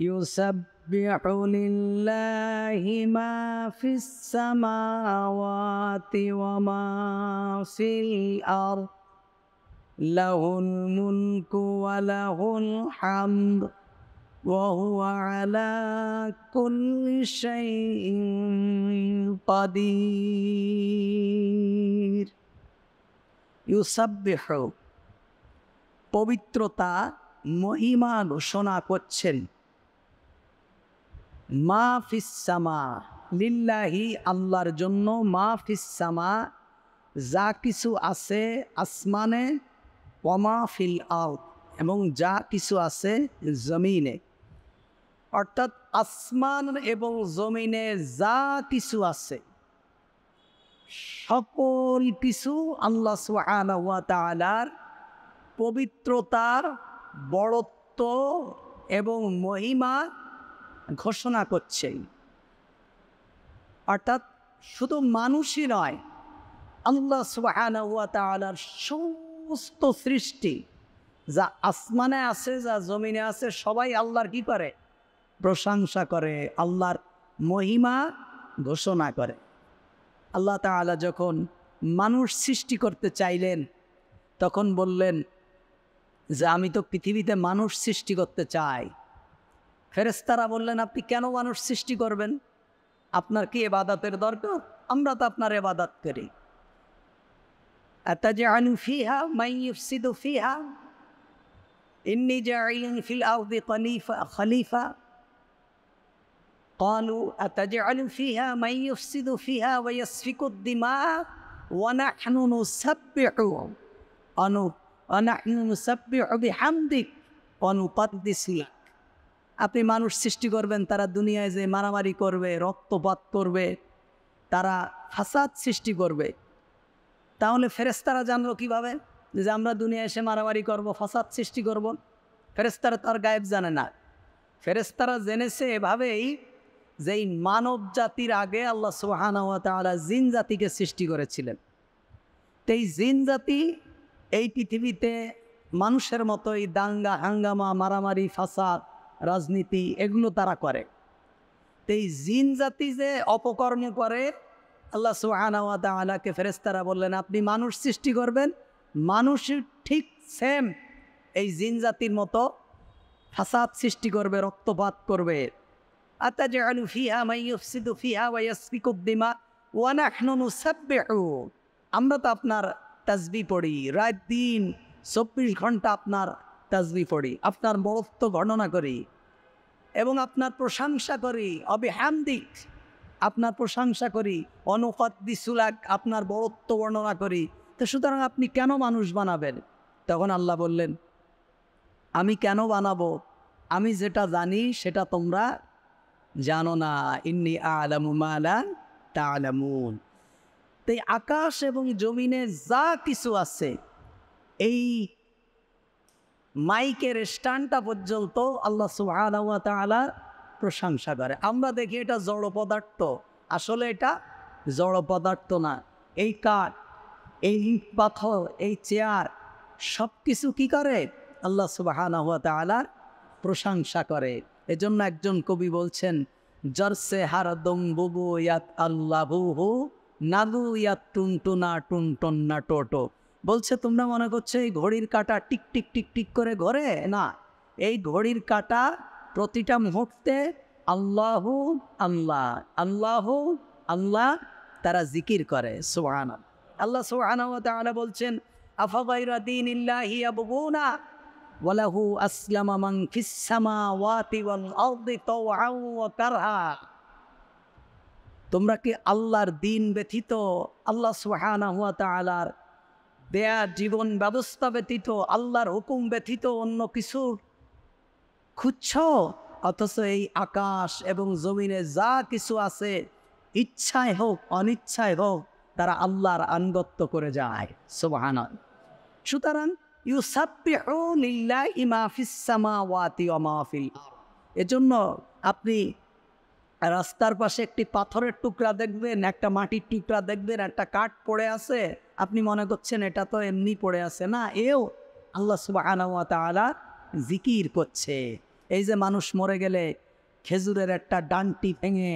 يسبح لله ما في السماوات وما في الأرض له الملك وله الحمد وهو على كل شيء قدير يسبح পবিত্রতা মহিমা ঘোষণা করছেন মা ফিসামা লিল্লাহি আল্লাহর জন্য মা ফিসামা যা কিছু আছে আসমানে ওমা ফিল আউট এবং যা কিছু আছে জমিনে অর্থাৎ আসমান এবং জমিনে যা কিছু আছে সকল কিছু আল্লাহ সুহানার পবিত্রতার বড়ত্ব এবং মহিমা ঘোষণা করছেন অর্থাৎ শুধু মানুষই নয় আল্লাহ সুবাহর সমস্ত সৃষ্টি যা আসমানে আছে যা জমিনে আছে সবাই আল্লাহর কি করে প্রশংসা করে আল্লাহর মহিমা ঘোষণা করে আল্লাহ তালা যখন মানুষ সৃষ্টি করতে চাইলেন তখন বললেন যে আমি তো পৃথিবীতে মানুষ সৃষ্টি করতে চাই ফেরেস্তারা বললেন আপনি কেন মানুষ সৃষ্টি করবেন আপনার কি ইবাদতের দরকার আমরা তো আপনার ইবাদত করি أتجعل ফিহা من ইফসিদু ফিহা ইন্নি جاعل ফিল আরদি خليفة খলিফা قالوا أتجعل فيها من يفسد فيها ويسفك الدماء ونحن نسبح ونحن نسبح بحمدك ونقدس لك আপনি মানুষ সৃষ্টি করবেন তারা দুনিয়ায় যে মারামারি করবে রক্তপাত করবে তারা ফাসাদ সৃষ্টি করবে তাহলে ফেরেস্তারা জানলো কিভাবে যে আমরা দুনিয়া এসে মারামারি করব ফাসাদ সৃষ্টি করব ফেরেস্তারা তার গায়েব জানে না ফেরেস্তারা জেনেছে এভাবেই যে এই মানব জাতির আগে আল্লাহ সোহানা জিন জাতিকে সৃষ্টি করেছিলেন তো এই জিন জাতি এই পৃথিবীতে মানুষের মতোই দাঙ্গা হাঙ্গামা মারামারি ফাসাদ রাজনীতি এগুলো তারা করে তো এই জিন জাতি যে অপকর্ম করে আল্লাহ সুহানাওয়াত আলাকে ফেরেস্তারা বললেন আপনি মানুষ সৃষ্টি করবেন মানুষ ঠিক সেম এই জিন জাতির মতো ফাসাদ সৃষ্টি করবে রক্তপাত করবে আমরা তো আপনার তাজবি পড়ি রাত দিন চব্বিশ ঘন্টা আপনার তাজবি পড়ি আপনার বরত্ব গণনা করি এবং আপনার প্রশংসা করি অবি হ্যামদিক আপনার প্রশংসা করি অনুফাদ্দিসুলাক আপনার বরত্ব বর্ণনা করি তো সুতরাং আপনি কেন মানুষ বানাবেন তখন আল্লাহ বললেন আমি কেন বানাবো আমি যেটা জানি সেটা তোমরা জানো না ইন্নি আলামুমালা তা আলামুন তাই আকাশ এবং জমিনে যা কিছু আছে এই মাইকের স্টানটা পর্যন্ত আল্লাহ সুহানা প্রশংসা করে আমরা দেখি এটা জড় পদার্থ আসলে এটা জড় পদার্থ না এই কাঠ এই পাথর এই চেয়ার সব কিছু কী করে আল্লাহ সুবাহানা সুবাহ তালার প্রশংসা করে এজন্য একজন কবি বলছেন জর্সে দম বুবু ইয়াত আল্লাহু নাদু ইয়াত টন না টোটো বলছে তোমরা মনে করছো এই ঘড়ির কাটা টিক টিক টিক টিক করে ঘরে না এই ঘড়ির কাটা প্রতিটা মুহূর্তে আল্লাহ আল্লাহ আল্লাহ আল্লাহ তারা জিকির করে সোহান আল্লাহ সোহান বলছেন দিন ওয়ালাহু তোমরা কি আল্লাহর দিন ব্যথিত আল্লাহ সুবহানাহু দেয়া জীবন ব্যবস্থা ব্যতীত আল্লাহর হুকুম ব্যতীত অন্য কিছুর খুঁজছ অথচ এই আকাশ এবং জমিনে যা কিছু আছে ইচ্ছায় হোক অনিচ্ছায় হোক তারা আল্লাহর আনগত্য করে যায় সোবাহান সুতরাং এজন্য আপনি রাস্তার পাশে একটি পাথরের টুকরা দেখবেন একটা মাটির টুকরা দেখবেন একটা কাঠ পড়ে আছে আপনি মনে করছেন এটা তো এমনি পড়ে আছে না এও আল্লাহ সুবাহ আলা জিকির করছে এই যে মানুষ মরে গেলে খেজুরের একটা ডানটি ভেঙে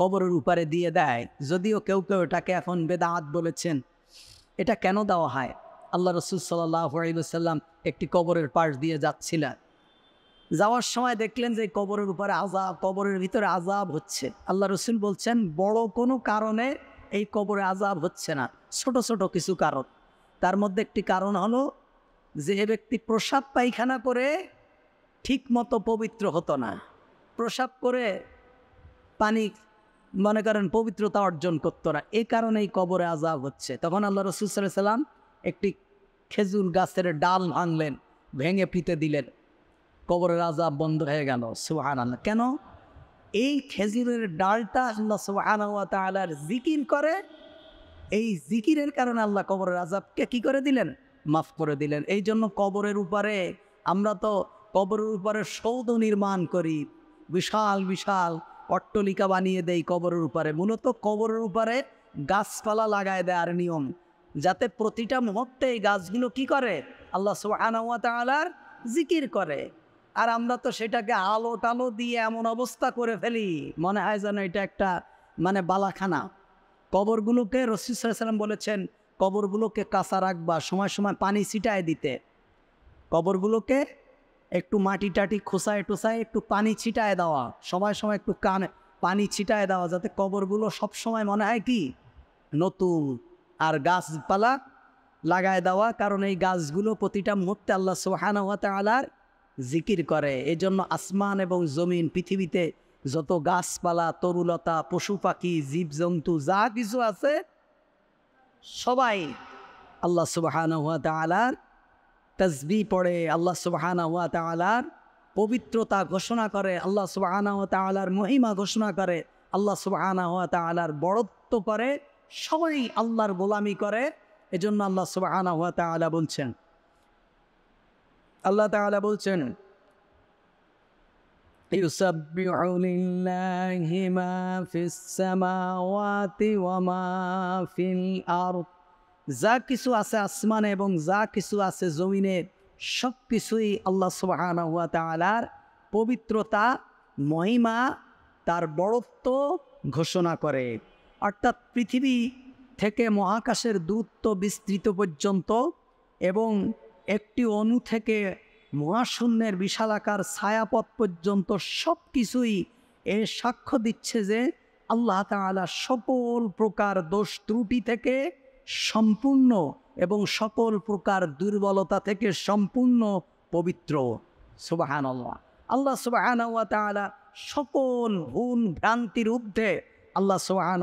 কবরের উপরে দিয়ে দেয় যদিও কেউ কেউ এটাকে এখন বেদাহাত বলেছেন এটা কেন দেওয়া হয় আল্লাহ রসুল সাল্লাম একটি কবরের পাশ দিয়ে যাচ্ছিলেন যাওয়ার সময় দেখলেন যে কবরের উপরে আজাব কবরের ভিতরে আজাব হচ্ছে আল্লাহ রসুল বলছেন বড় কোনো কারণে এই কবরে আজাব হচ্ছে না ছোট ছোট কিছু কারণ তার মধ্যে একটি কারণ হলো যে ব্যক্তি প্রসাব পায়খানা করে ঠিক মতো পবিত্র হতো না প্রসাব করে পানি মনে করেন পবিত্রতা অর্জন করতো না এ কারণেই কবরে আজাব হচ্ছে তখন আল্লাহ রসুলাম একটি খেজুর গাছের ডাল ভাঙলেন ভেঙে ফিতে দিলেন কবরের আজাব বন্ধ হয়ে গেল সুহান আল্লাহ কেন এই খেজুরের ডালটা আল্লাহ সুবাহর জিকির করে এই জিকিরের কারণে আল্লাহ কবরের আজাবকে কি করে দিলেন মাফ করে দিলেন এই জন্য কবরের উপরে আমরা তো কবরের উপরে সৌধ নির্মাণ করি বিশাল বিশাল অট্টলিকা বানিয়ে দেই কবরের উপরে মূলত কবরের উপরে গাছপালা লাগায় দেয় আর নিয়ম যাতে প্রতিটা মুহূর্তে এই গাছগুলো কি করে আল্লাহ সুবাহ জিকির করে আর আমরা তো সেটাকে আলো টালো দিয়ে এমন অবস্থা করে ফেলি মনে হয় যেন এটা একটা মানে বালাখানা কবরগুলোকে রসিসাল্লাম বলেছেন কবরগুলোকে কাঁচা রাখবা সময় সময় পানি ছিটায় দিতে কবরগুলোকে একটু মাটি টাটি খোসায় টোসায় একটু পানি ছিটায় দেওয়া সময় সময় একটু কান পানি ছিটায় দেওয়া যাতে কবরগুলো সবসময় মনে হয় কি নতুন আর গাছপালা লাগায় দেওয়া কারণ এই গাছগুলো প্রতিটা মুহূর্তে আল্লাহ সোহানা আলার জিকির করে এজন্য আসমান এবং জমিন পৃথিবীতে যত গাছপালা তরুলতা পশু পাখি জীবজন্তু যা কিছু আছে সবাই আল্লাহ সুবাহান হুয়া তালার তসবি পড়ে আল্লাহ সুবাহান হুয়া তালার পবিত্রতা ঘোষণা করে আল্লাহ সুবাহানা হুয়া তালার মহিমা ঘোষণা করে আল্লাহ সুবাহানা হুয়া তালার বড়ত্ব করে সবাই আল্লাহর গোলামি করে এজন্য আল্লাহ সুবাহানা হুয়া তালা বলছেন আল্লাহ তাআলা বলছেন يسبح لله ما في যা কিছু আছে আসমানে এবং যা কিছু আছে জমিনে সব কিছুই আল্লাহ সুবাহ পবিত্রতা মহিমা তার বড়ত্ব ঘোষণা করে অর্থাৎ পৃথিবী থেকে মহাকাশের দূরত্ব বিস্তৃত পর্যন্ত এবং একটি অণু থেকে মহাশূন্যের বিশালাকার ছায়াপথ পর্যন্ত সব কিছুই এ সাক্ষ্য দিচ্ছে যে আল্লাহ তালা সকল প্রকার দোষ ত্রুটি থেকে সম্পূর্ণ এবং সকল প্রকার দুর্বলতা থেকে সম্পূর্ণ পবিত্র সুবাহান আল্লাহ আল্লাহ সুবাহান সকল ভুল ভ্রান্তির ঊর্ধ্বে আল্লাহ সুবাহান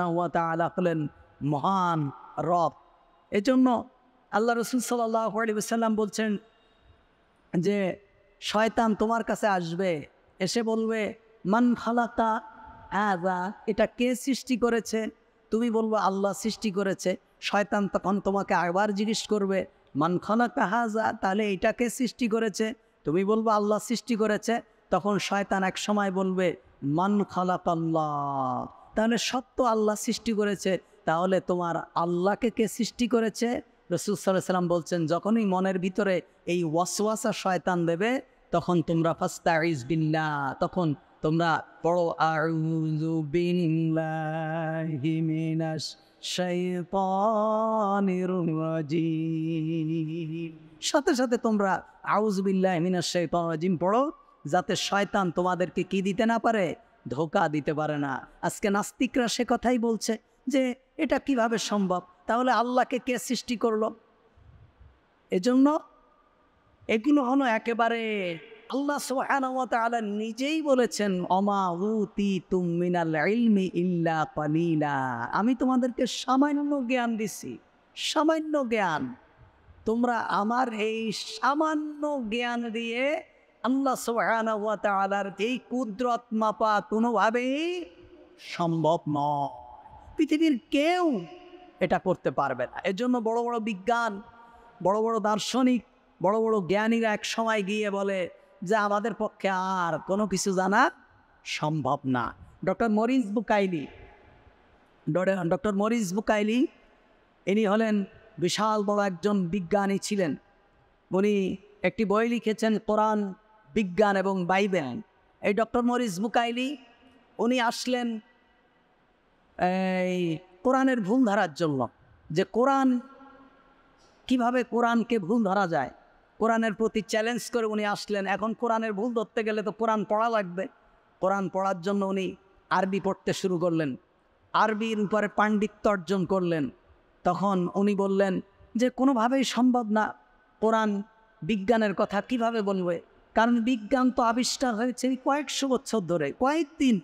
হলেন মহান রব এজন্য আল্লাহ রসুল সাল্লাহ সাল্লাম বলছেন যে শয়তান তোমার কাছে আসবে এসে বলবে মান ফালাকা আজা এটা কে সৃষ্টি করেছে তুমি বলবো আল্লাহ সৃষ্টি করেছে শয়তান তখন তোমাকে আবার জিজ্ঞেস করবে মান খালাকা হাজা তাহলে এটাকে সৃষ্টি করেছে তুমি বলবো আল্লাহ সৃষ্টি করেছে তখন শয়তান এক সময় বলবে মান খালাক আল্লাহ তাহলে সত্য আল্লাহ সৃষ্টি করেছে তাহলে তোমার আল্লাহকে কে সৃষ্টি করেছে রসুল সাল্লাহ সাল্লাম বলছেন যখনই মনের ভিতরে এই ওয়াসওয়াসা শয়তান দেবে তখন তোমরা ফাস্তা বিল্লা তখন তোমরা পড়ো আউযু বিল্লাহি মিনাশ শাইতানির রাজিম সাথে সাথে তোমরা আউযু বিল্লাহি মিনাশ শাইতানির রাজিম পড়ো যাতে শয়তান তোমাদেরকে কি দিতে না পারে ধোকা দিতে পারে না আজকে নাস্তিকরা সে কথাই বলছে যে এটা কিভাবে সম্ভব তাহলে আল্লাহকে কে সৃষ্টি করল এজন্য এগুলো হলো একেবারে আল্লাহ সোহানতালা নিজেই বলেছেন অমা উতি তুমিনাল ইলমি ইল্লা পালিলা আমি তোমাদেরকে সামান্য জ্ঞান দিছি সামান্য জ্ঞান তোমরা আমার এই সামান্য জ্ঞান দিয়ে আল্লাহ সোহানার এই কুদরত মাপা কোনোভাবেই সম্ভব নয় পৃথিবীর কেউ এটা করতে পারবে না এর জন্য বড় বড় বিজ্ঞান বড় বড় দার্শনিক বড় বড় জ্ঞানীরা এক সময় গিয়ে বলে যে আমাদের পক্ষে আর কোনো কিছু জানা সম্ভব না doctor Maurice Bucaille doctor Maurice Bucaille ইনি হলেন বিশাল বড় একজন বিজ্ঞানী ছিলেন উনি একটি বই লিখেছেন কোরআন বিজ্ঞান এবং বাইবেল এই ডক্টর মরিস বুকাইলি উনি আসলেন এই কোরআনের ভুল ধরার জন্য যে কোরআন কিভাবে কোরআনকে ভুল ধরা যায় কোরআনের প্রতি চ্যালেঞ্জ করে উনি আসলেন এখন কোরআনের ভুল ধরতে গেলে তো কোরআন পড়া লাগবে কোরআন পড়ার জন্য উনি আরবি পড়তে শুরু করলেন আরবির উপরে পাণ্ডিত্য অর্জন করলেন তখন উনি বললেন যে কোনোভাবেই সম্ভব না কোরআন বিজ্ঞানের কথা কিভাবে বলবে কারণ বিজ্ঞান তো আবিষ্কার হয়েছে কয়েকশো বছর ধরে কয়েকদিন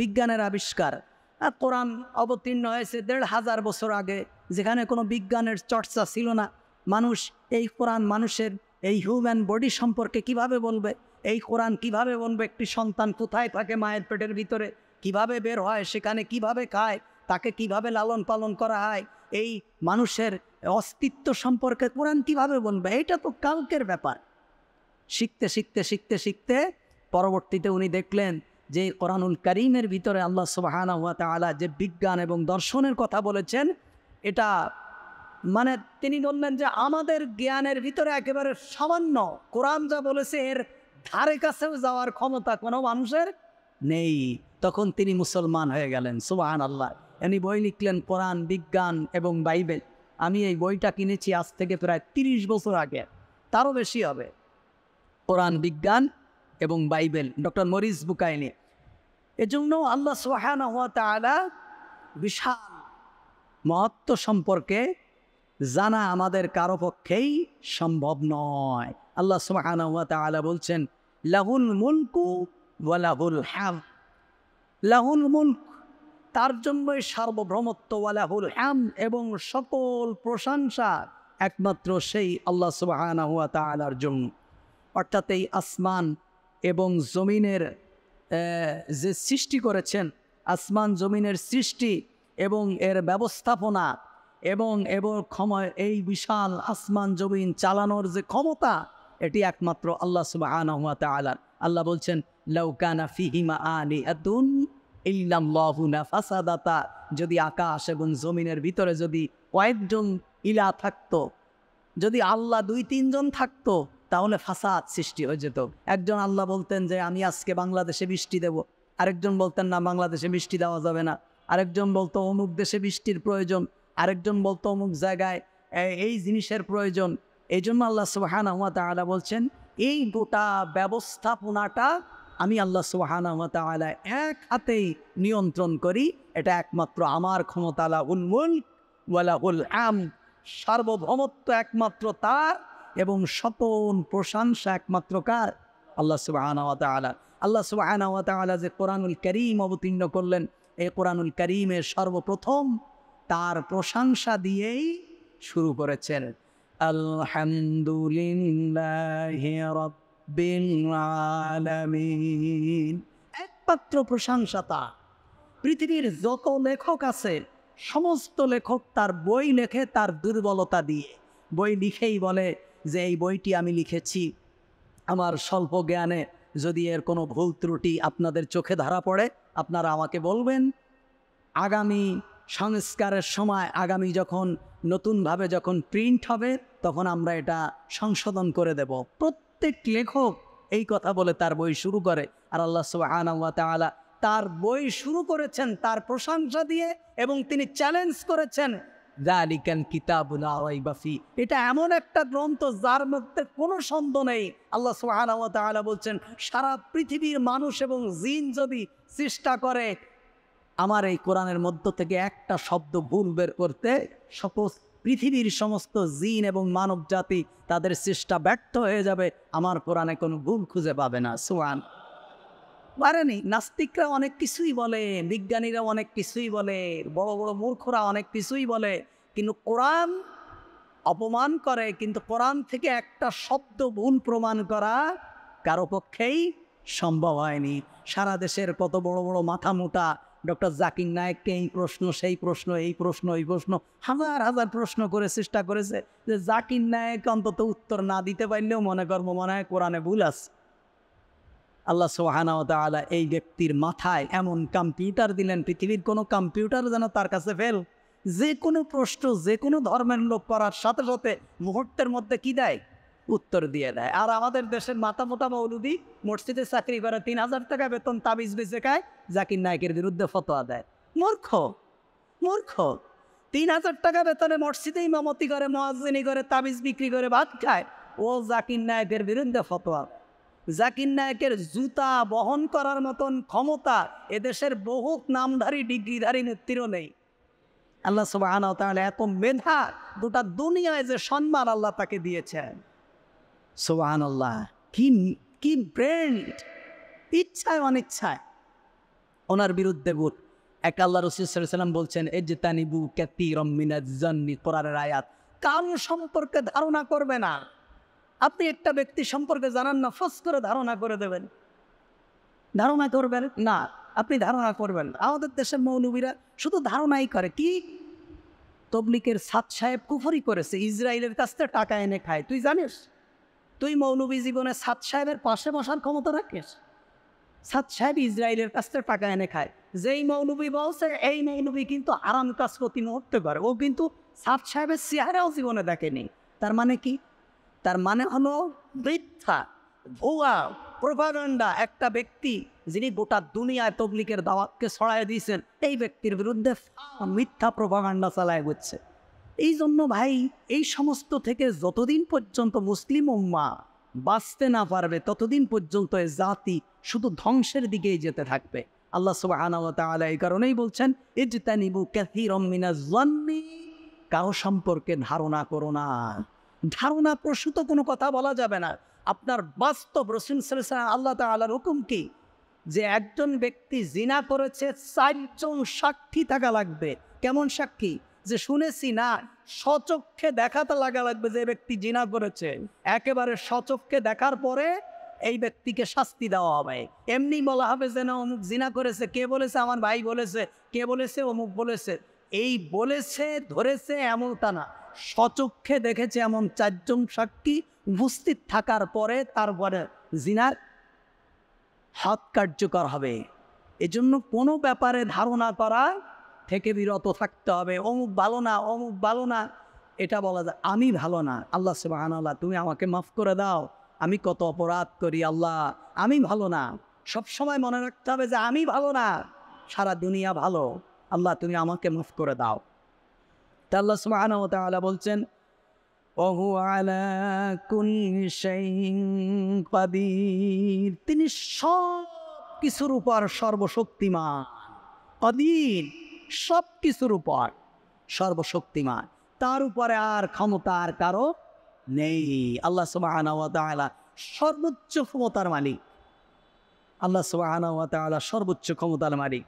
বিজ্ঞানের আবিষ্কার হ্যাঁ, কোরআন অবতীর্ণ হয়েছে দেড় হাজার বছর আগে যেখানে কোনো বিজ্ঞানের চর্চা ছিল না মানুষ এই কোরআন মানুষের এই হিউম্যান বডি সম্পর্কে কিভাবে বলবে এই কোরআন কিভাবে বলবে একটি সন্তান কোথায় থাকে মায়ের পেটের ভিতরে কিভাবে বের হয় সেখানে কিভাবে খায় তাকে কিভাবে লালন পালন করা হয় এই মানুষের অস্তিত্ব সম্পর্কে কোরআন কিভাবে বলবে এটা তো কালকের ব্যাপার শিখতে শিখতে শিখতে শিখতে পরবর্তীতে উনি দেখলেন যে কোরআনুল করিমের ভিতরে আল্লাহ সুবাহানা হাত আলা যে বিজ্ঞান এবং দর্শনের কথা বলেছেন এটা মানে তিনি বললেন যে আমাদের জ্ঞানের ভিতরে একেবারে সামান্য কোরআন যা বলেছে এর ধারে কাছেও যাওয়ার ক্ষমতা কোনো মানুষের নেই তখন তিনি মুসলমান হয়ে গেলেন সুবাহান আল্লাহ এনি বই লিখলেন কোরআন বিজ্ঞান এবং বাইবেল আমি এই বইটা কিনেছি আজ থেকে প্রায় তিরিশ বছর আগে তারও বেশি হবে কোরআন বিজ্ঞান এবং বাইবেল ডক্টর মরিস বুকাইনি এজন্য আল্লাহ সোহান তালা বিশাল মহত্ব সম্পর্কে জানা আমাদের কারো পক্ষেই সম্ভব নয় আল্লাহ সোহান তালা বলছেন লাহুল মুলকু লাহুল হ্যাম লাহুল মুলক তার জন্যই সার্বভৌমত্ব ওয়ালাহুল হ্যাম এবং সকল প্রশংসা একমাত্র সেই আল্লাহ সুবাহ তালার জন্য অর্থাৎ এই আসমান এবং জমিনের যে সৃষ্টি করেছেন আসমান জমিনের সৃষ্টি এবং এর ব্যবস্থাপনা এবং এবং ক্ষমা এই বিশাল আসমান জমিন চালানোর যে ক্ষমতা এটি একমাত্র আল্লাহ সুবাহ আলার আল্লাহ বলছেন লৌকানা ফিহিমা আনি আতুন ইল্লাম লহুনা ফাসাদাতা যদি আকাশ এবং জমিনের ভিতরে যদি কয়েকজন ইলা থাকতো যদি আল্লাহ দুই তিনজন থাকতো তাহলে ফাসাদ সৃষ্টি হয়ে যেত একজন আল্লাহ বলতেন যে আমি আজকে বাংলাদেশে বৃষ্টি দেব আরেকজন বলতেন না বাংলাদেশে বৃষ্টি দেওয়া যাবে না আরেকজন বলতো অমুক দেশে বৃষ্টির প্রয়োজন আরেকজন বলতো অমুক জায়গায় এই জিনিসের প্রয়োজন এই জন্য আল্লাহ সুবাহানা তালা বলছেন এই গোটা ব্যবস্থাপনাটা আমি আল্লাহ সুবাহানা হুয়া এক হাতেই নিয়ন্ত্রণ করি এটা একমাত্র আমার ক্ষমতালা উলমুল ওয়ালা উল আম সার্বভৌমত্ব একমাত্র তার এবং সকল প্রশংসা একমাত্র কার আল্লাহ সুবাহ আল্লাহ সুবাহ যে কোরআনুল করিম অবতীর্ণ করলেন এই কোরআনুল করিমের সর্বপ্রথম তার প্রশংসা দিয়েই শুরু করেছেন একমাত্র প্রশংসা তা পৃথিবীর যত লেখক আছে সমস্ত লেখক তার বই লেখে তার দুর্বলতা দিয়ে বই লিখেই বলে যে এই বইটি আমি লিখেছি আমার স্বল্প জ্ঞানে যদি এর কোনো ভুল ত্রুটি আপনাদের চোখে ধরা পড়ে আপনারা আমাকে বলবেন আগামী সংস্কারের সময় আগামী যখন নতুনভাবে যখন প্রিন্ট হবে তখন আমরা এটা সংশোধন করে দেব প্রত্যেক লেখক এই কথা বলে তার বই শুরু করে আর আল্লাহ সুবাহ তার বই শুরু করেছেন তার প্রশংসা দিয়ে এবং তিনি চ্যালেঞ্জ করেছেন জালিকান কিতাবুল এটা এমন একটা গ্রন্থ যার মধ্যে কোনো সন্দেহ নেই আল্লাহ বলছেন সারা পৃথিবীর মানুষ এবং জিন যদি চেষ্টা করে আমার এই কোরআনের মধ্য থেকে একটা শব্দ ভুল বের করতে সপোজ পৃথিবীর সমস্ত জিন এবং মানব জাতি তাদের চেষ্টা ব্যর্থ হয়ে যাবে আমার কোরআনে কোনো ভুল খুঁজে পাবে না সুয়ান পারেনি নাস্তিকরা অনেক কিছুই বলে বিজ্ঞানীরা অনেক কিছুই বলে বড় বড় মূর্খরা অনেক কিছুই বলে কিন্তু কোরআন অপমান করে কিন্তু কোরআন থেকে একটা শব্দ ভুল প্রমাণ করা কারো পক্ষেই সম্ভব হয়নি সারা দেশের কত বড় বড় মাথা মোটা ডক্টর জাকির নায়ককে এই প্রশ্ন সেই প্রশ্ন এই প্রশ্ন এই প্রশ্ন হাজার হাজার প্রশ্ন করে চেষ্টা করেছে যে জাকির নায়ক অন্তত উত্তর না দিতে পারলেও মনে কর্ম মনে হয় কোরআনে ভুল আছে আল্লাহ সোহানাও তালা এই ব্যক্তির মাথায় এমন কম্পিউটার দিলেন পৃথিবীর কোনো কম্পিউটার যেন তার কাছে ফেল যে কোনো প্রশ্ন যে কোনো ধর্মের লোক করার সাথে সাথে মুহূর্তের মধ্যে কি দেয় উত্তর দিয়ে দেয় আর আমাদের দেশের মাতা মোতা মৌলুদি মসজিদে চাকরি করে তিন হাজার টাকা বেতন তাবিজ বেঁচে খায় জাকির নায়কের বিরুদ্ধে ফতোয়া দেয় মূর্খ মূর্খ তিন হাজার টাকা বেতনে মসজিদে ইমামতি করে মহাজিনী করে তাবিজ বিক্রি করে ভাত খায় ও জাকির নায়কের বিরুদ্ধে ফতোয়া জাকির নায়কের জুতা বহন করার মতন ক্ষমতা এদেশের বহু নামধারী ডিগ্রিধারী নেত্রীরও নেই আল্লাহ সবাহ তাহলে এত মেধা গোটা দুনিয়ায় যে সম্মান আল্লাহ তাকে দিয়েছেন সোহান আল্লাহ কি কি ব্রেন্ড ইচ্ছায় অনিচ্ছায় ওনার বিরুদ্ধে বুট এক আল্লাহ রসিদাম বলছেন এ যে তানিবু ক্যাতি রমিনাজ জন্নি কোরআনের আয়াত কারো সম্পর্কে ধারণা করবে না আপনি একটা ব্যক্তি সম্পর্কে জানান না ফস করে ধারণা করে দেবেন ধারণা করবেন না আপনি ধারণা করবেন আমাদের দেশের মৌলবীরা শুধু ধারণাই করে কি তবলিকের সাত সাহেব কুফরি করেছে ইসরায়েলের কাছ থেকে টাকা এনে খায় তুই জানিস তুই মৌলবী জীবনে সাত সাহেবের পাশে বসার ক্ষমতা রাখিস সাত সাহেব ইসরায়েলের কাছ থেকে টাকা এনে খায় যেই মৌলবী বলছে এই মৌলবী কিন্তু আরাম কাজ প্রতি মুহূর্তে করে ও কিন্তু সাত সাহেবের চেহারাও জীবনে দেখেনি তার মানে কি তার মানে হলো মিথ্যা ভুয়া প্রভাগান্ডা একটা ব্যক্তি যিনি গোটা দুনিয়ায় তবলিকের দাওয়াতকে ছড়াই দিয়েছেন এই ব্যক্তির বিরুদ্ধে মিথ্যা প্রভাগান্ডা চালায় হচ্ছে এই জন্য ভাই এই সমস্ত থেকে যতদিন পর্যন্ত মুসলিম উম্মা বাঁচতে না পারবে ততদিন পর্যন্ত এ জাতি শুধু ধ্বংসের দিকেই যেতে থাকবে আল্লাহ সুবাহ এই কারণেই বলছেন ইজতানিবু কাসিরম জন্মি কারো সম্পর্কে ধারণা করো না ধারণা প্রসূত কোনো কথা বলা যাবে না আপনার বাস্তব রসুল সাল্লাম আল্লাহ তাল্লাহর হুকুম কি যে একজন ব্যক্তি জিনা করেছে চারজন সাক্ষী থাকা লাগবে কেমন সাক্ষী যে শুনেছি না সচক্ষে দেখাতে লাগা লাগবে যে ব্যক্তি জিনা করেছে একেবারে সচক্ষে দেখার পরে এই ব্যক্তিকে শাস্তি দেওয়া হবে এমনি বলা হবে যে না অমুক জিনা করেছে কে বলেছে আমার ভাই বলেছে কে বলেছে অমুক বলেছে এই বলেছে ধরেছে এমন তা না সচক্ষে দেখেছে এমন চারজন সাক্ষী উপস্থিত থাকার পরে তারপরে জিনার হাত কার্যকর হবে এজন্য কোনো ব্যাপারে ধারণা করা থেকে বিরত থাকতে হবে অমুক ভালো না অমুক ভালো না এটা বলা যায় আমি ভালো না আল্লাহ সেবাহান আল্লাহ তুমি আমাকে মাফ করে দাও আমি কত অপরাধ করি আল্লাহ আমি ভালো না সব সময় মনে রাখতে হবে যে আমি ভালো না সারা দুনিয়া ভালো আল্লাহ তুমি আমাকে মাফ করে দাও তা আল্লাহ সুমা আনা বলছেন অহু আলা কাদির তিনি সব কিছুর উপর সর্বশক্তিমান অধীন সব কিছুর উপর সর্বশক্তিমান তার উপরে আর ক্ষমতা আর কারো নেই আল্লাহ সুবাহ সর্বোচ্চ ক্ষমতার মালিক আল্লাহ সুবাহ সর্বোচ্চ ক্ষমতার মালিক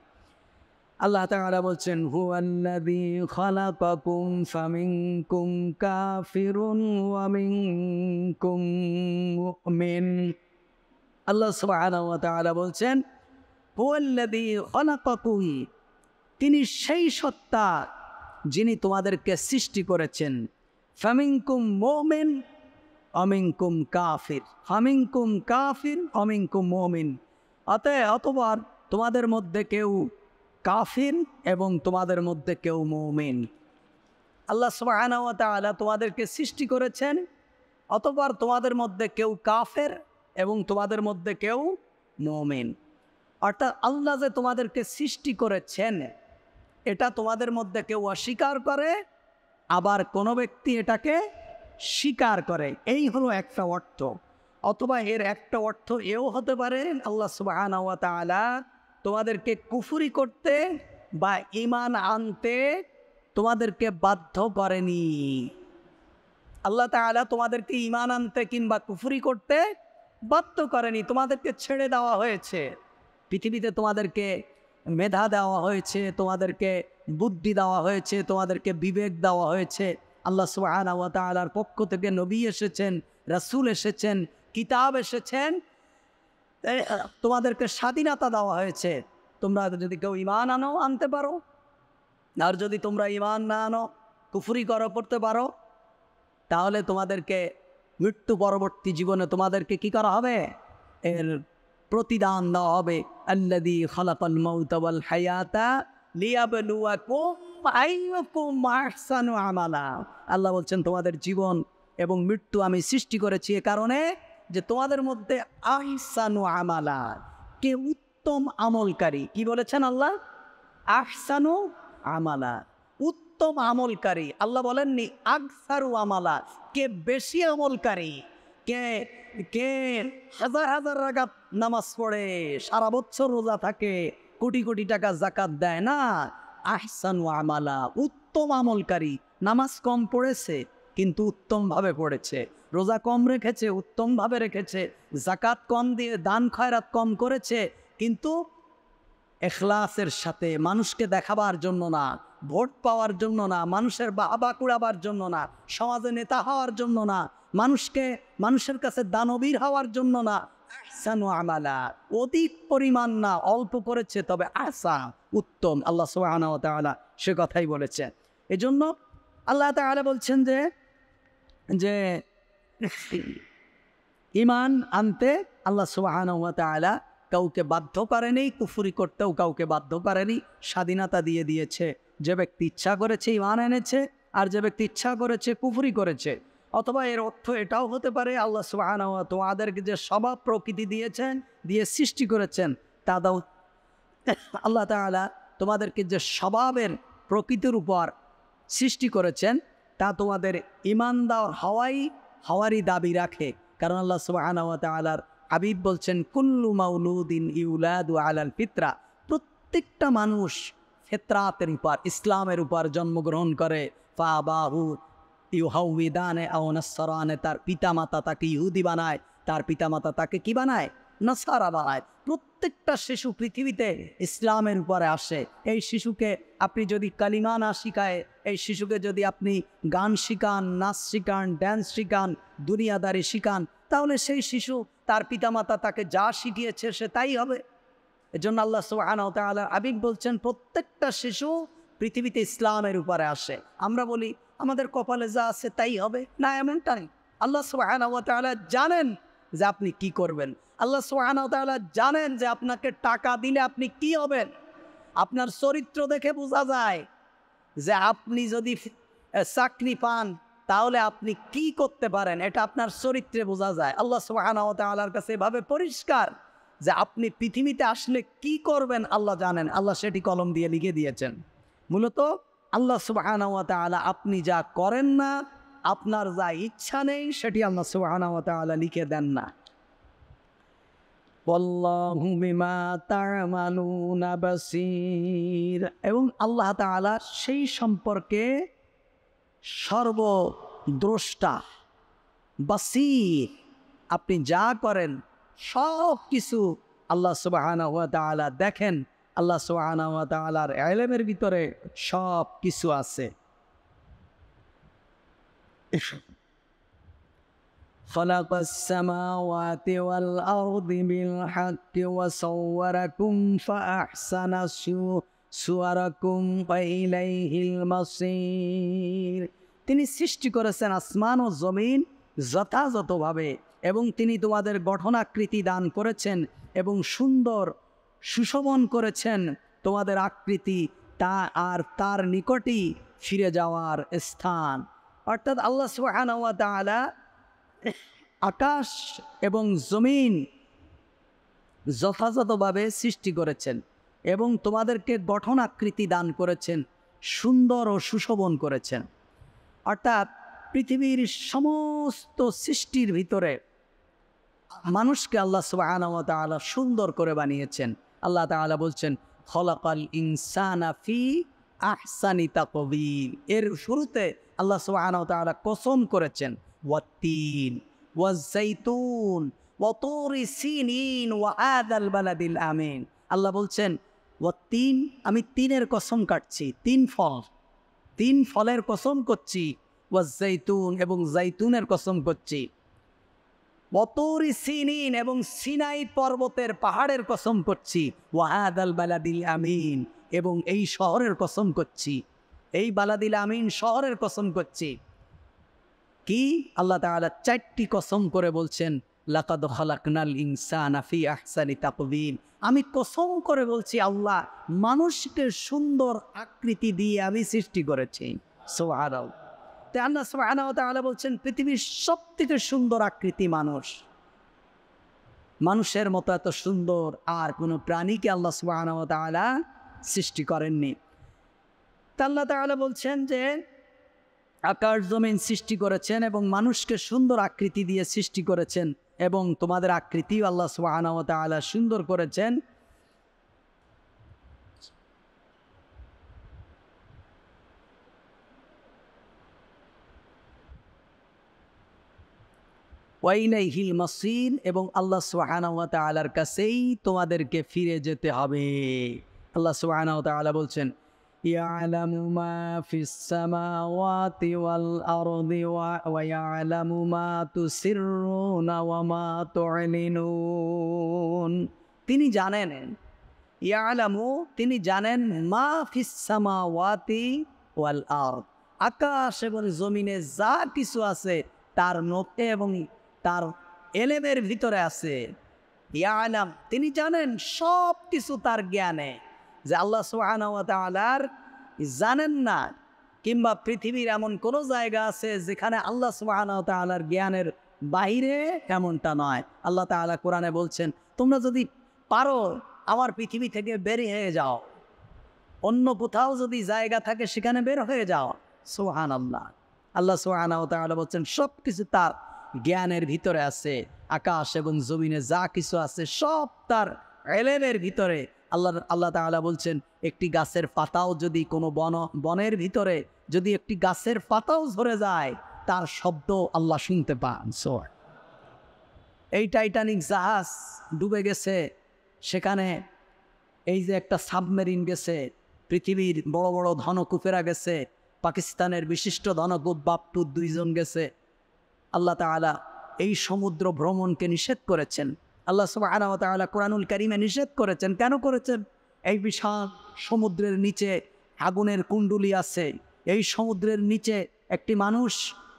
আল্লাহ তাআলা বলছেন হুয়াল্লাযী খালাকাকুম ফামিনকুম কাফিরুন ওয়া মিনকুম মুমিন আল্লাহ সুবহানাহু ওয়া তাআলা বলছেন হুয়াল্লাযী খালাকাকুম তিনি সেই সত্তা যিনি তোমাদেরকে সৃষ্টি করেছেন ফামিনকুম মুমিন অমিংকুম কাফির ফামিনকুম কাফির অমিংকুম মুমিন অতএ অতবার তোমাদের মধ্যে কেউ কাফিন এবং তোমাদের মধ্যে কেউ মৌমিন আল্লাহ সুবাহানা তোমাদেরকে সৃষ্টি করেছেন অতপর তোমাদের মধ্যে কেউ কাফের এবং তোমাদের মধ্যে কেউ মৌমিন অর্থাৎ আল্লাহ যে তোমাদেরকে সৃষ্টি করেছেন এটা তোমাদের মধ্যে কেউ অস্বীকার করে আবার কোনো ব্যক্তি এটাকে স্বীকার করে এই হলো একটা অর্থ অথবা এর একটা অর্থ এও হতে পারে আল্লাহ সুবাহ তোমাদেরকে কুফুরি করতে বা ইমান আনতে তোমাদেরকে বাধ্য করেনি আল্লাহ তালা তোমাদেরকে ইমান আনতে কিংবা কুফুরি করতে বাধ্য করেনি তোমাদেরকে ছেড়ে দেওয়া হয়েছে পৃথিবীতে তোমাদেরকে মেধা দেওয়া হয়েছে তোমাদেরকে বুদ্ধি দেওয়া হয়েছে তোমাদেরকে বিবেক দেওয়া হয়েছে আল্লাহ সুবাহ পক্ষ থেকে নবী এসেছেন রাসুল এসেছেন কিতাব এসেছেন তোমাদেরকে স্বাধীনতা দেওয়া হয়েছে তোমরা যদি কেউ ইমান আনো আনতে পারো আর যদি তোমরা ইমান না আনো কুফুরি করো পড়তে পারো তাহলে তোমাদেরকে মৃত্যু পরবর্তী জীবনে তোমাদেরকে কি করা হবে এর প্রতিদান দেওয়া হবে আল্লাদি খালাপাল মৌতবল হায়াতা আল্লাহ বলছেন তোমাদের জীবন এবং মৃত্যু আমি সৃষ্টি করেছি এ কারণে যে তোমাদের মধ্যে আহসানু আমালা কে উত্তম আমলকারী কি বলেছেন আল্লাহ আহসানু আমালা উত্তম আমলকারী আল্লাহ বলেননি আকসারু আমালা কে বেশি আমলকারী কে কে হাজার হাজার রাগাত নামাজ পড়ে সারা বছর রোজা থাকে কোটি কোটি টাকা জাকাত দেয় না আহসানু আমালা উত্তম আমলকারী নামাজ কম পড়েছে কিন্তু উত্তমভাবে পড়েছে রোজা কম রেখেছে উত্তমভাবে রেখেছে জাকাত কম দিয়ে দান খয়রাত কম করেছে কিন্তু এখলাসের সাথে মানুষকে দেখাবার জন্য না ভোট পাওয়ার জন্য না মানুষের বাবা কুড়াবার জন্য না সমাজে নেতা হওয়ার জন্য না মানুষকে মানুষের কাছে দানবীর হওয়ার জন্য না আহসানু আমালা অধিক পরিমাণ না অল্প করেছে তবে আশা উত্তম আল্লাহ সোহানা সে কথাই বলেছে এজন্য আল্লাহ তালা বলছেন যে যে ইমান আনতে আল্লাহ সুবাহানহতালা কাউকে বাধ্য করেনি কুফুরি করতেও কাউকে বাধ্য করেনি স্বাধীনতা দিয়ে দিয়েছে যে ব্যক্তি ইচ্ছা করেছে ইমান এনেছে আর যে ব্যক্তি ইচ্ছা করেছে কুফুরি করেছে অথবা এর অর্থ এটাও হতে পারে আল্লাহ সুবাহান তোমাদেরকে যে স্বভাব প্রকৃতি দিয়েছেন দিয়ে সৃষ্টি করেছেন তাদাও আল্লাহ তালা তোমাদেরকে যে স্বভাবের প্রকৃতির উপর সৃষ্টি করেছেন তা তোমাদের ইমানদার হওয়াই হওয়ারই দাবি রাখে কারণ আল্লাহ সব আলার আবিব বলছেন কুল্লু মাউলুদ্দিন ইউলাদু আলাল পিত্রা প্রত্যেকটা মানুষ ফেতরাতের উপর ইসলামের উপর জন্মগ্রহণ করে ফা বাহু ইউহাউদানে আওনাসরানে তার পিতামাতা তাকে ইহুদি বানায় তার পিতামাতা তাকে কি বানায় নাসারা বানায় প্রত্যেকটা শিশু পৃথিবীতে ইসলামের উপরে আসে এই শিশুকে আপনি যদি কালিমা না শিখায় এই শিশুকে যদি আপনি গান শিখান নাচ শিখান ড্যান্স শিখান দুনিয়াদারি শিখান তাহলে সেই শিশু তার পিতামাতা তাকে যা শিখিয়েছে সে তাই হবে এজন্য আল্লাহ সুবাহ আবিব বলছেন প্রত্যেকটা শিশু পৃথিবীতে ইসলামের উপরে আসে আমরা বলি আমাদের কপালে যা আছে তাই হবে না এমনটাই আল্লাহ সুবাহ জানেন যে আপনি কি করবেন আল্লাহ সোহানা জানেন যে আপনাকে টাকা দিলে আপনি কি হবেন আপনার চরিত্র দেখে বোঝা যায় যে আপনি যদি চাকরি পান তাহলে আপনি কি করতে পারেন এটা আপনার চরিত্রে বোঝা যায় আল্লাহ সোহানতাল্লাহর কাছে এভাবে পরিষ্কার যে আপনি পৃথিবীতে আসলে কি করবেন আল্লাহ জানেন আল্লাহ সেটি কলম দিয়ে লিখে দিয়েছেন মূলত আল্লাহ সুবাহানওয়াতালা আপনি যা করেন না আপনার যা ইচ্ছা নেই সেটি আল্লাহ সুবাহানওয়াতালা লিখে দেন না এবং আল্লাহ তালা সেই সম্পর্কে সর্বদ্রষ্টা বাসি আপনি যা করেন সব কিছু আল্লাহ সুবাহ দেখেন আল্লাহ সুবাহানা হুয়া এলেমের ভিতরে সব কিছু আছে خلق السماوات والأرض بالحق وصوركم فأحسن সুয়ারকুম তিনি সৃষ্টি করেছেন আসমান ও জমিন যথাযথভাবে এবং তিনি তোমাদের গঠনাকৃতি দান করেছেন এবং সুন্দর সুশোভন করেছেন তোমাদের আকৃতি তা আর তার নিকটই ফিরে যাওয়ার স্থান অর্থাৎ আল্লাহ সুহানা আকাশ এবং জমিন যথাযথভাবে সৃষ্টি করেছেন এবং তোমাদেরকে গঠন আকৃতি দান করেছেন সুন্দর ও সুশোভন করেছেন অর্থাৎ পৃথিবীর সমস্ত সৃষ্টির ভিতরে মানুষকে আল্লাহ সুবাহ সুন্দর করে বানিয়েছেন আল্লাহ তালা বলছেন খলাকাল ইনসানাফি আহসানিতা কবির এর শুরুতে আল্লাহ সুবাহ কসম করেছেন ওয়াতিন ওয়াজাইতুন ওয়াতোরি সিনিন ওয়া আদাল বালাদিল আমিন আল্লাহ বলছেন ওয়াতিন আমি তিনের কসম কাটছি তিন ফল তিন ফলের কসম করছি ওয়াজাইতুন এবং জাইতুনের কসম করছি ওয়াতোরি সিনিন এবং সিনাই পর্বতের পাহাড়ের কসম করছি ওয়াহাদ আল বালাদিল আমিন এবং এই শহরের কসম করছি এই বালাদিল আমিন শহরের কসম করছি কি আল্লাহ তালা চারটি কসম করে বলছেন লাকাদ ইনসান আফি আহসানি আমি কসম করে বলছি আল্লাহ মানুষকে সুন্দর আকৃতি দিয়ে আমি সৃষ্টি করেছি সোহারাও তে আল্লাহ সোহানা বলছেন পৃথিবীর সব থেকে সুন্দর আকৃতি মানুষ মানুষের মতো এত সুন্দর আর কোনো প্রাণীকে আল্লাহ সোহানা সৃষ্টি করেননি তা আল্লাহ বলছেন যে আকাশ জমিন সৃষ্টি করেছেন এবং মানুষকে সুন্দর আকৃতি দিয়ে সৃষ্টি করেছেন এবং তোমাদের আকৃতি আল্লাহ সুবাহানাওয়াত তালা সুন্দর করেছেন ওয়াইলাই হিল মাসিন এবং আল্লাহ সুবাহানাওয়াত আলার কাছেই তোমাদেরকে ফিরে যেতে হবে আল্লাহ সুবাহানাওয়াত আলা বলছেন يعلم ما في السماوات والأرض ويعلم ما تسرون وما تعلنون তিনি জানেন ইয়ালামু তিনি জানেন মা ফিসামাওয়াতি ওয়াল আর আকাশ এবং জমিনে যা কিছু আছে তার নোতে এবং তার এলেমের ভিতরে আছে ইয়ালাম তিনি জানেন সব কিছু তার জ্ঞানে যে আল্লাহ সোহানার জানেন না কিংবা পৃথিবীর এমন কোনো জায়গা আছে যেখানে আল্লাহ সোহানার জ্ঞানের বাইরে এমনটা নয় আল্লাহ তালা কোরআনে বলছেন তোমরা যদি পারো আমার পৃথিবী থেকে বের হয়ে যাও অন্য কোথাও যদি জায়গা থাকে সেখানে বের হয়ে যাও সোহান আল্লাহ আল্লাহ সোহান বলছেন সব কিছু তার জ্ঞানের ভিতরে আছে আকাশ এবং জমিনে যা কিছু আছে সব তার এলেমের ভিতরে আল্লাহ আল্লাহ তালা বলছেন একটি গাছের পাতাও যদি কোনো বন বনের ভিতরে যদি একটি গাছের পাতাও ঝরে যায় তার শব্দ আল্লাহ শুনতে পান এই টাইটানিক জাহাজ ডুবে গেছে সেখানে এই যে একটা সাবমেরিন গেছে পৃথিবীর বড় বড় ধনকূপেরা গেছে পাকিস্তানের বিশিষ্ট ধনকূপ বাপটু দুইজন গেছে আল্লাহ তালা এই সমুদ্র ভ্রমণকে নিষেধ করেছেন আল্লাহ সবাই আনাওয়ালা কোরআনুল কারিমে নিষেধ করেছেন কেন করেছেন এই বিশাল সমুদ্রের নিচে আগুনের কুণ্ডুলি আছে এই সমুদ্রের নিচে একটি মানুষ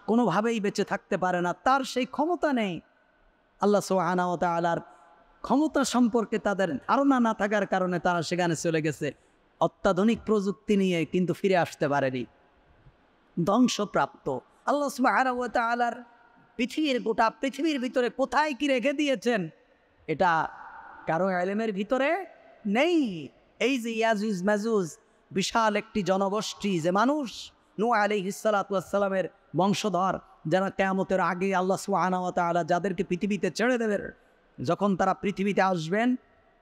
কোনোভাবেই বেঁচে থাকতে পারে না তার সেই ক্ষমতা নেই আল্লাহ সোহানাওয়াত আলার ক্ষমতা সম্পর্কে তাদের ধারণা না থাকার কারণে তারা সেখানে চলে গেছে অত্যাধুনিক প্রযুক্তি নিয়ে কিন্তু ফিরে আসতে পারেনি ধ্বংসপ্রাপ্ত আল্লাহ সুবাহ আলার পৃথিবীর গোটা পৃথিবীর ভিতরে কোথায় কি রেখে দিয়েছেন এটা কারো আলেমের ভিতরে নেই এই যে ইয়াজুজ মাজুজ বিশাল একটি জনগোষ্ঠী যে মানুষ নু আলী হিসালাতামের বংশধর যারা কেমতের আগে আল্লাহ সুহানা যাদেরকে পৃথিবীতে ছেড়ে দেবেন যখন তারা পৃথিবীতে আসবেন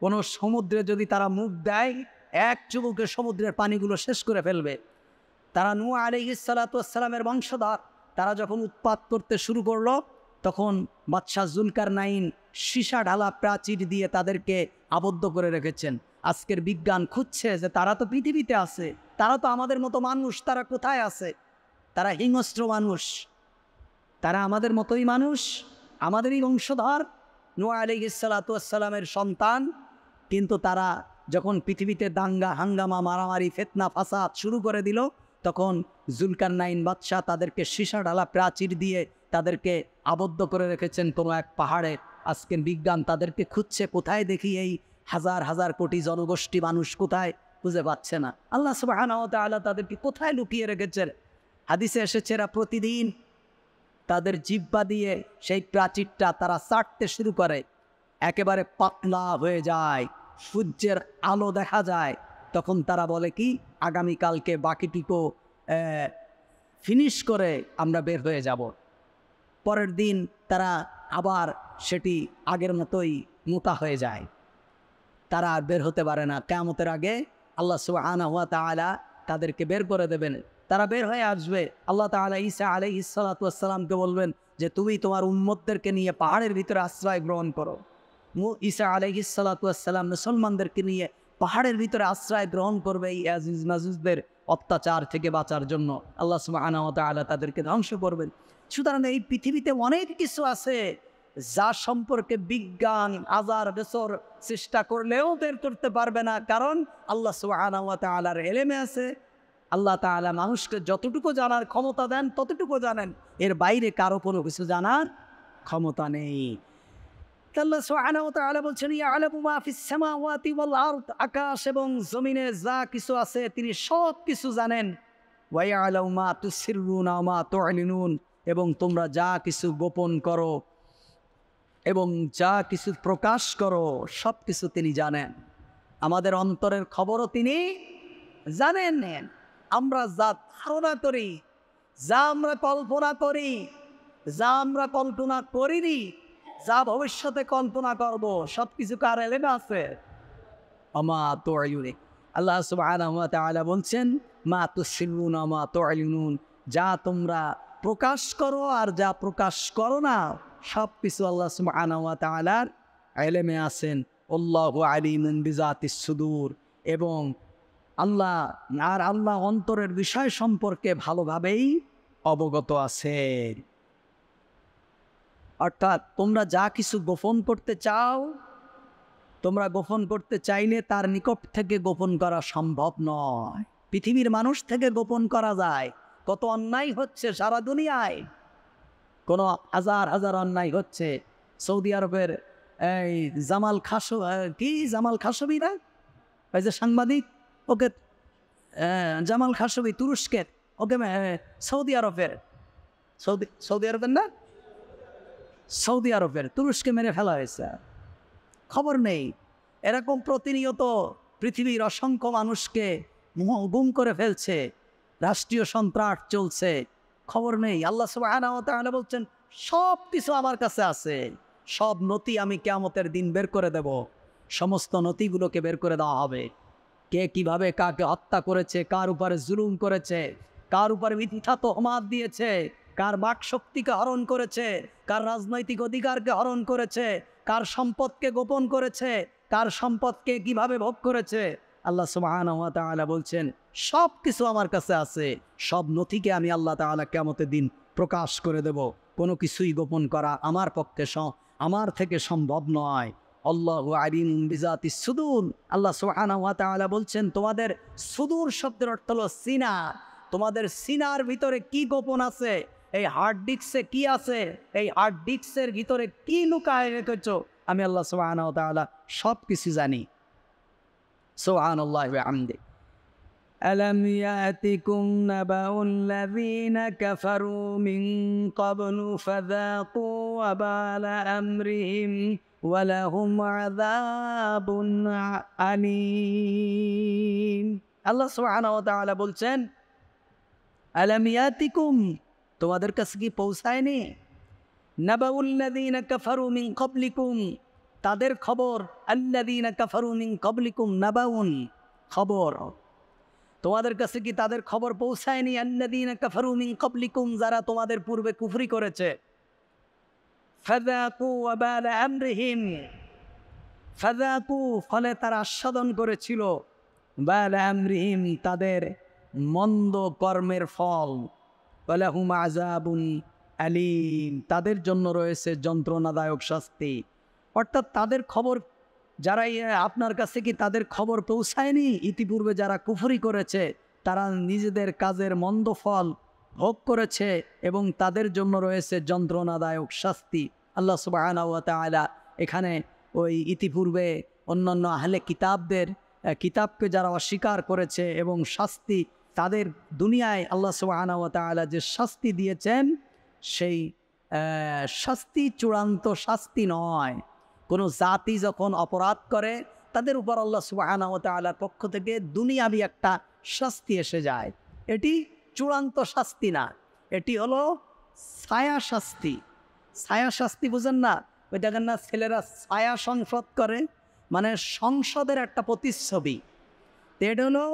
কোনো সমুদ্রে যদি তারা মুখ দেয় এক চুবুকে সমুদ্রের পানিগুলো শেষ করে ফেলবে তারা নু আলী হিসালাতামের বংশধর তারা যখন উৎপাত করতে শুরু করলো তখন বাদশাহ জুলকার নাইন সীসা ঢালা প্রাচীর দিয়ে তাদেরকে আবদ্ধ করে রেখেছেন আজকের বিজ্ঞান খুঁজছে যে তারা তো পৃথিবীতে আছে তারা তো আমাদের মতো মানুষ তারা কোথায় আছে তারা হিংস্র মানুষ তারা আমাদের মতোই মানুষ আমাদেরই বংশধর নোয়া আলী ইসালাতামের সন্তান কিন্তু তারা যখন পৃথিবীতে দাঙ্গা হাঙ্গামা মারামারি ফেতনা ফাসাদ শুরু করে দিল তখন জুলকার নাইন বাদশাহ তাদেরকে সীসা ঢালা প্রাচীর দিয়ে তাদেরকে আবদ্ধ করে রেখেছেন কোনো এক পাহাড়ে আজকে বিজ্ঞান তাদেরকে খুঁজছে কোথায় দেখি এই হাজার হাজার কোটি জনগোষ্ঠী মানুষ কোথায় খুঁজে পাচ্ছে না আল্লাহ আল্লাহ তাদেরকে কোথায় লুকিয়ে রেখেছেন হাদিসে এসেছে এরা প্রতিদিন তাদের জিব্বা দিয়ে সেই প্রাচীরটা তারা চাটতে শুরু করে একেবারে পাতলা হয়ে যায় সূর্যের আলো দেখা যায় তখন তারা বলে কি আগামীকালকে বাকিটুকু ফিনিশ করে আমরা বের হয়ে যাব পরের দিন তারা আবার সেটি আগের মতোই মোতা হয়ে যায় তারা আর বের হতে পারে না কেমতের আগে আল্লাহ আনা হুয়া তালা তাদেরকে বের করে দেবেন তারা বের হয়ে আসবে আল্লাহ তালা ইসা আলহ ইসালাতামকে বলবেন যে তুমি তোমার উম্মতদেরকে নিয়ে পাহাড়ের ভিতরে আশ্রয় গ্রহণ করো ইসা আলহ ইসালাতাম মুসলমানদেরকে নিয়ে পাহাড়ের ভিতরে আশ্রয় গ্রহণ করবে এই আজিজ নাজুজদের অত্যাচার থেকে বাঁচার জন্য আল্লাহ তালা তাদেরকে ধ্বংস করবেন সুতরাং এই পৃথিবীতে অনেক কিছু আছে যা সম্পর্কে বিজ্ঞান আজার বেসর চেষ্টা করলেও বের করতে পারবে না কারণ আল্লাহ সুহানার এলেমে আছে আল্লাহ তালা মানুষকে যতটুকু জানার ক্ষমতা দেন ততটুকু জানেন এর বাইরে কারো কোনো কিছু জানার ক্ষমতা নেই আল্লাহ আকাশ এবং জমিনে যা কিছু আছে তিনি সব কিছু জানেন এবং তোমরা যা কিছু গোপন করো এবং যা কিছু প্রকাশ করো সব কিছু তিনি জানেন আমাদের অন্তরের খবরও তিনি জানেন আমরা যা ধারণা করি যা আমরা কল্পনা করি যা আমরা কল্পনা করিনি যা ভবিষ্যতে কল্পনা করব সব কিছু কার এলেন আছে আমা তো আল্লাহ সুবাহ বলছেন মা তো শিলুন আমা তো যা তোমরা প্রকাশ করো আর যা প্রকাশ করো না সব কিছু আল্লাহ আনাওয়াতালার এলেমে আছেন অল্লাহ আলিমন বিজাতি সুদূর এবং আল্লাহ আর আল্লাহ অন্তরের বিষয় সম্পর্কে ভালোভাবেই অবগত আছেন অর্থাৎ তোমরা যা কিছু গোপন করতে চাও তোমরা গোপন করতে চাইলে তার নিকট থেকে গোপন করা সম্ভব নয় পৃথিবীর মানুষ থেকে গোপন করা যায় কত অন্যায় হচ্ছে সারা দুনিয়ায় কোনো হাজার হাজার অন্যায় হচ্ছে সৌদি আরবের এই জামাল খাসো কি জামাল খাসবি না ওই যে সাংবাদিক ওকে জামাল খাসবি তুরস্কের ওকে সৌদি আরবের সৌদি সৌদি আরবের না সৌদি আরবের তুরস্কে মেরে ফেলা হয়েছে খবর নেই এরকম প্রতিনিয়ত পৃথিবীর অসংখ্য মানুষকে গুম করে ফেলছে রাষ্ট্রীয় সন্ত্রাস চলছে খবর নেই আল্লাহ আনা বলছেন সব কিছু আমার কাছে আছে সব নথি আমি কেয়ামতের দিন বের করে দেব সমস্ত নথিগুলোকে বের করে দেওয়া হবে কে কিভাবে কাকে হত্যা করেছে কার উপরে জুলুম করেছে কার উপরে মিথ্যা তোহমাত দিয়েছে কার বাক শক্তিকে হরণ করেছে কার রাজনৈতিক অধিকারকে হরণ করেছে কার সম্পদকে গোপন করেছে কার সম্পদকে কিভাবে ভোগ করেছে আল্লাহ সুবাহানহাত বলছেন সব কিছু আমার কাছে আছে সব নথিকে আমি আল্লাহ তালা কেমতের দিন প্রকাশ করে দেব কোনো কিছুই গোপন করা আমার পক্ষে আমার থেকে সম্ভব নয় আল্লাহ আরিন সুদূর আল্লাহ সুহানাহাত আলা বলছেন তোমাদের সুদূর শব্দের অর্থ হলো সিনা তোমাদের সিনার ভিতরে কি গোপন আছে এই হার্ড ডিস্কে কি আছে এই হার্ড ডিস্কের ভিতরে কি লুকায় রেখেছ আমি আল্লাহ সুবাহ সব কিছু জানি سبحان الله بحمده ألم يأتكم نبأ الذين كفروا من قبل فذاقوا وبال أمرهم ولهم عذاب أليم الله سبحانه وتعالى بلتن ألم يأتكم تو أدر كسكي بوسايني نبأ الذين كفروا من قبلكم তাদের খবর আল্লাদিনা কবলিকুম নাবাউন খবর তোমাদের কাছে কি তাদের খবর পৌঁছায়নি আল্লাদিনা কাফারুমিন কবলিকুম যারা তোমাদের পূর্বে কুফরি করেছে আমরিহিম ফলে তারা আস্বাদন করেছিল আমরিহিম তাদের মন্দ কর্মের ফল আজাবুন আলিম তাদের জন্য রয়েছে যন্ত্রণাদায়ক শাস্তি অর্থাৎ তাদের খবর যারা আপনার কাছে কি তাদের খবর পৌঁছায়নি ইতিপূর্বে যারা কুফরি করেছে তারা নিজেদের কাজের মন্দ ফল ভোগ করেছে এবং তাদের জন্য রয়েছে যন্ত্রণাদায়ক শাস্তি আল্লাহ সুবাহ এখানে ওই ইতিপূর্বে অন্যান্য আহলে কিতাবদের কিতাবকে যারা অস্বীকার করেছে এবং শাস্তি তাদের দুনিয়ায় আল্লাহ সুবাহানতালা যে শাস্তি দিয়েছেন সেই শাস্তি চূড়ান্ত শাস্তি নয় কোনো জাতি যখন অপরাধ করে তাদের উপর আল্লাহ সুবাহানাওয়ালার পক্ষ থেকে দুনিয়াবি একটা শাস্তি এসে যায় এটি চূড়ান্ত শাস্তি না এটি হলো ছায়া শাস্তি ছায়া শাস্তি বুঝেন না ওই দেখেন না ছেলেরা ছায়া সংসদ করে মানে সংসদের একটা প্রতিচ্ছবি এটা হলো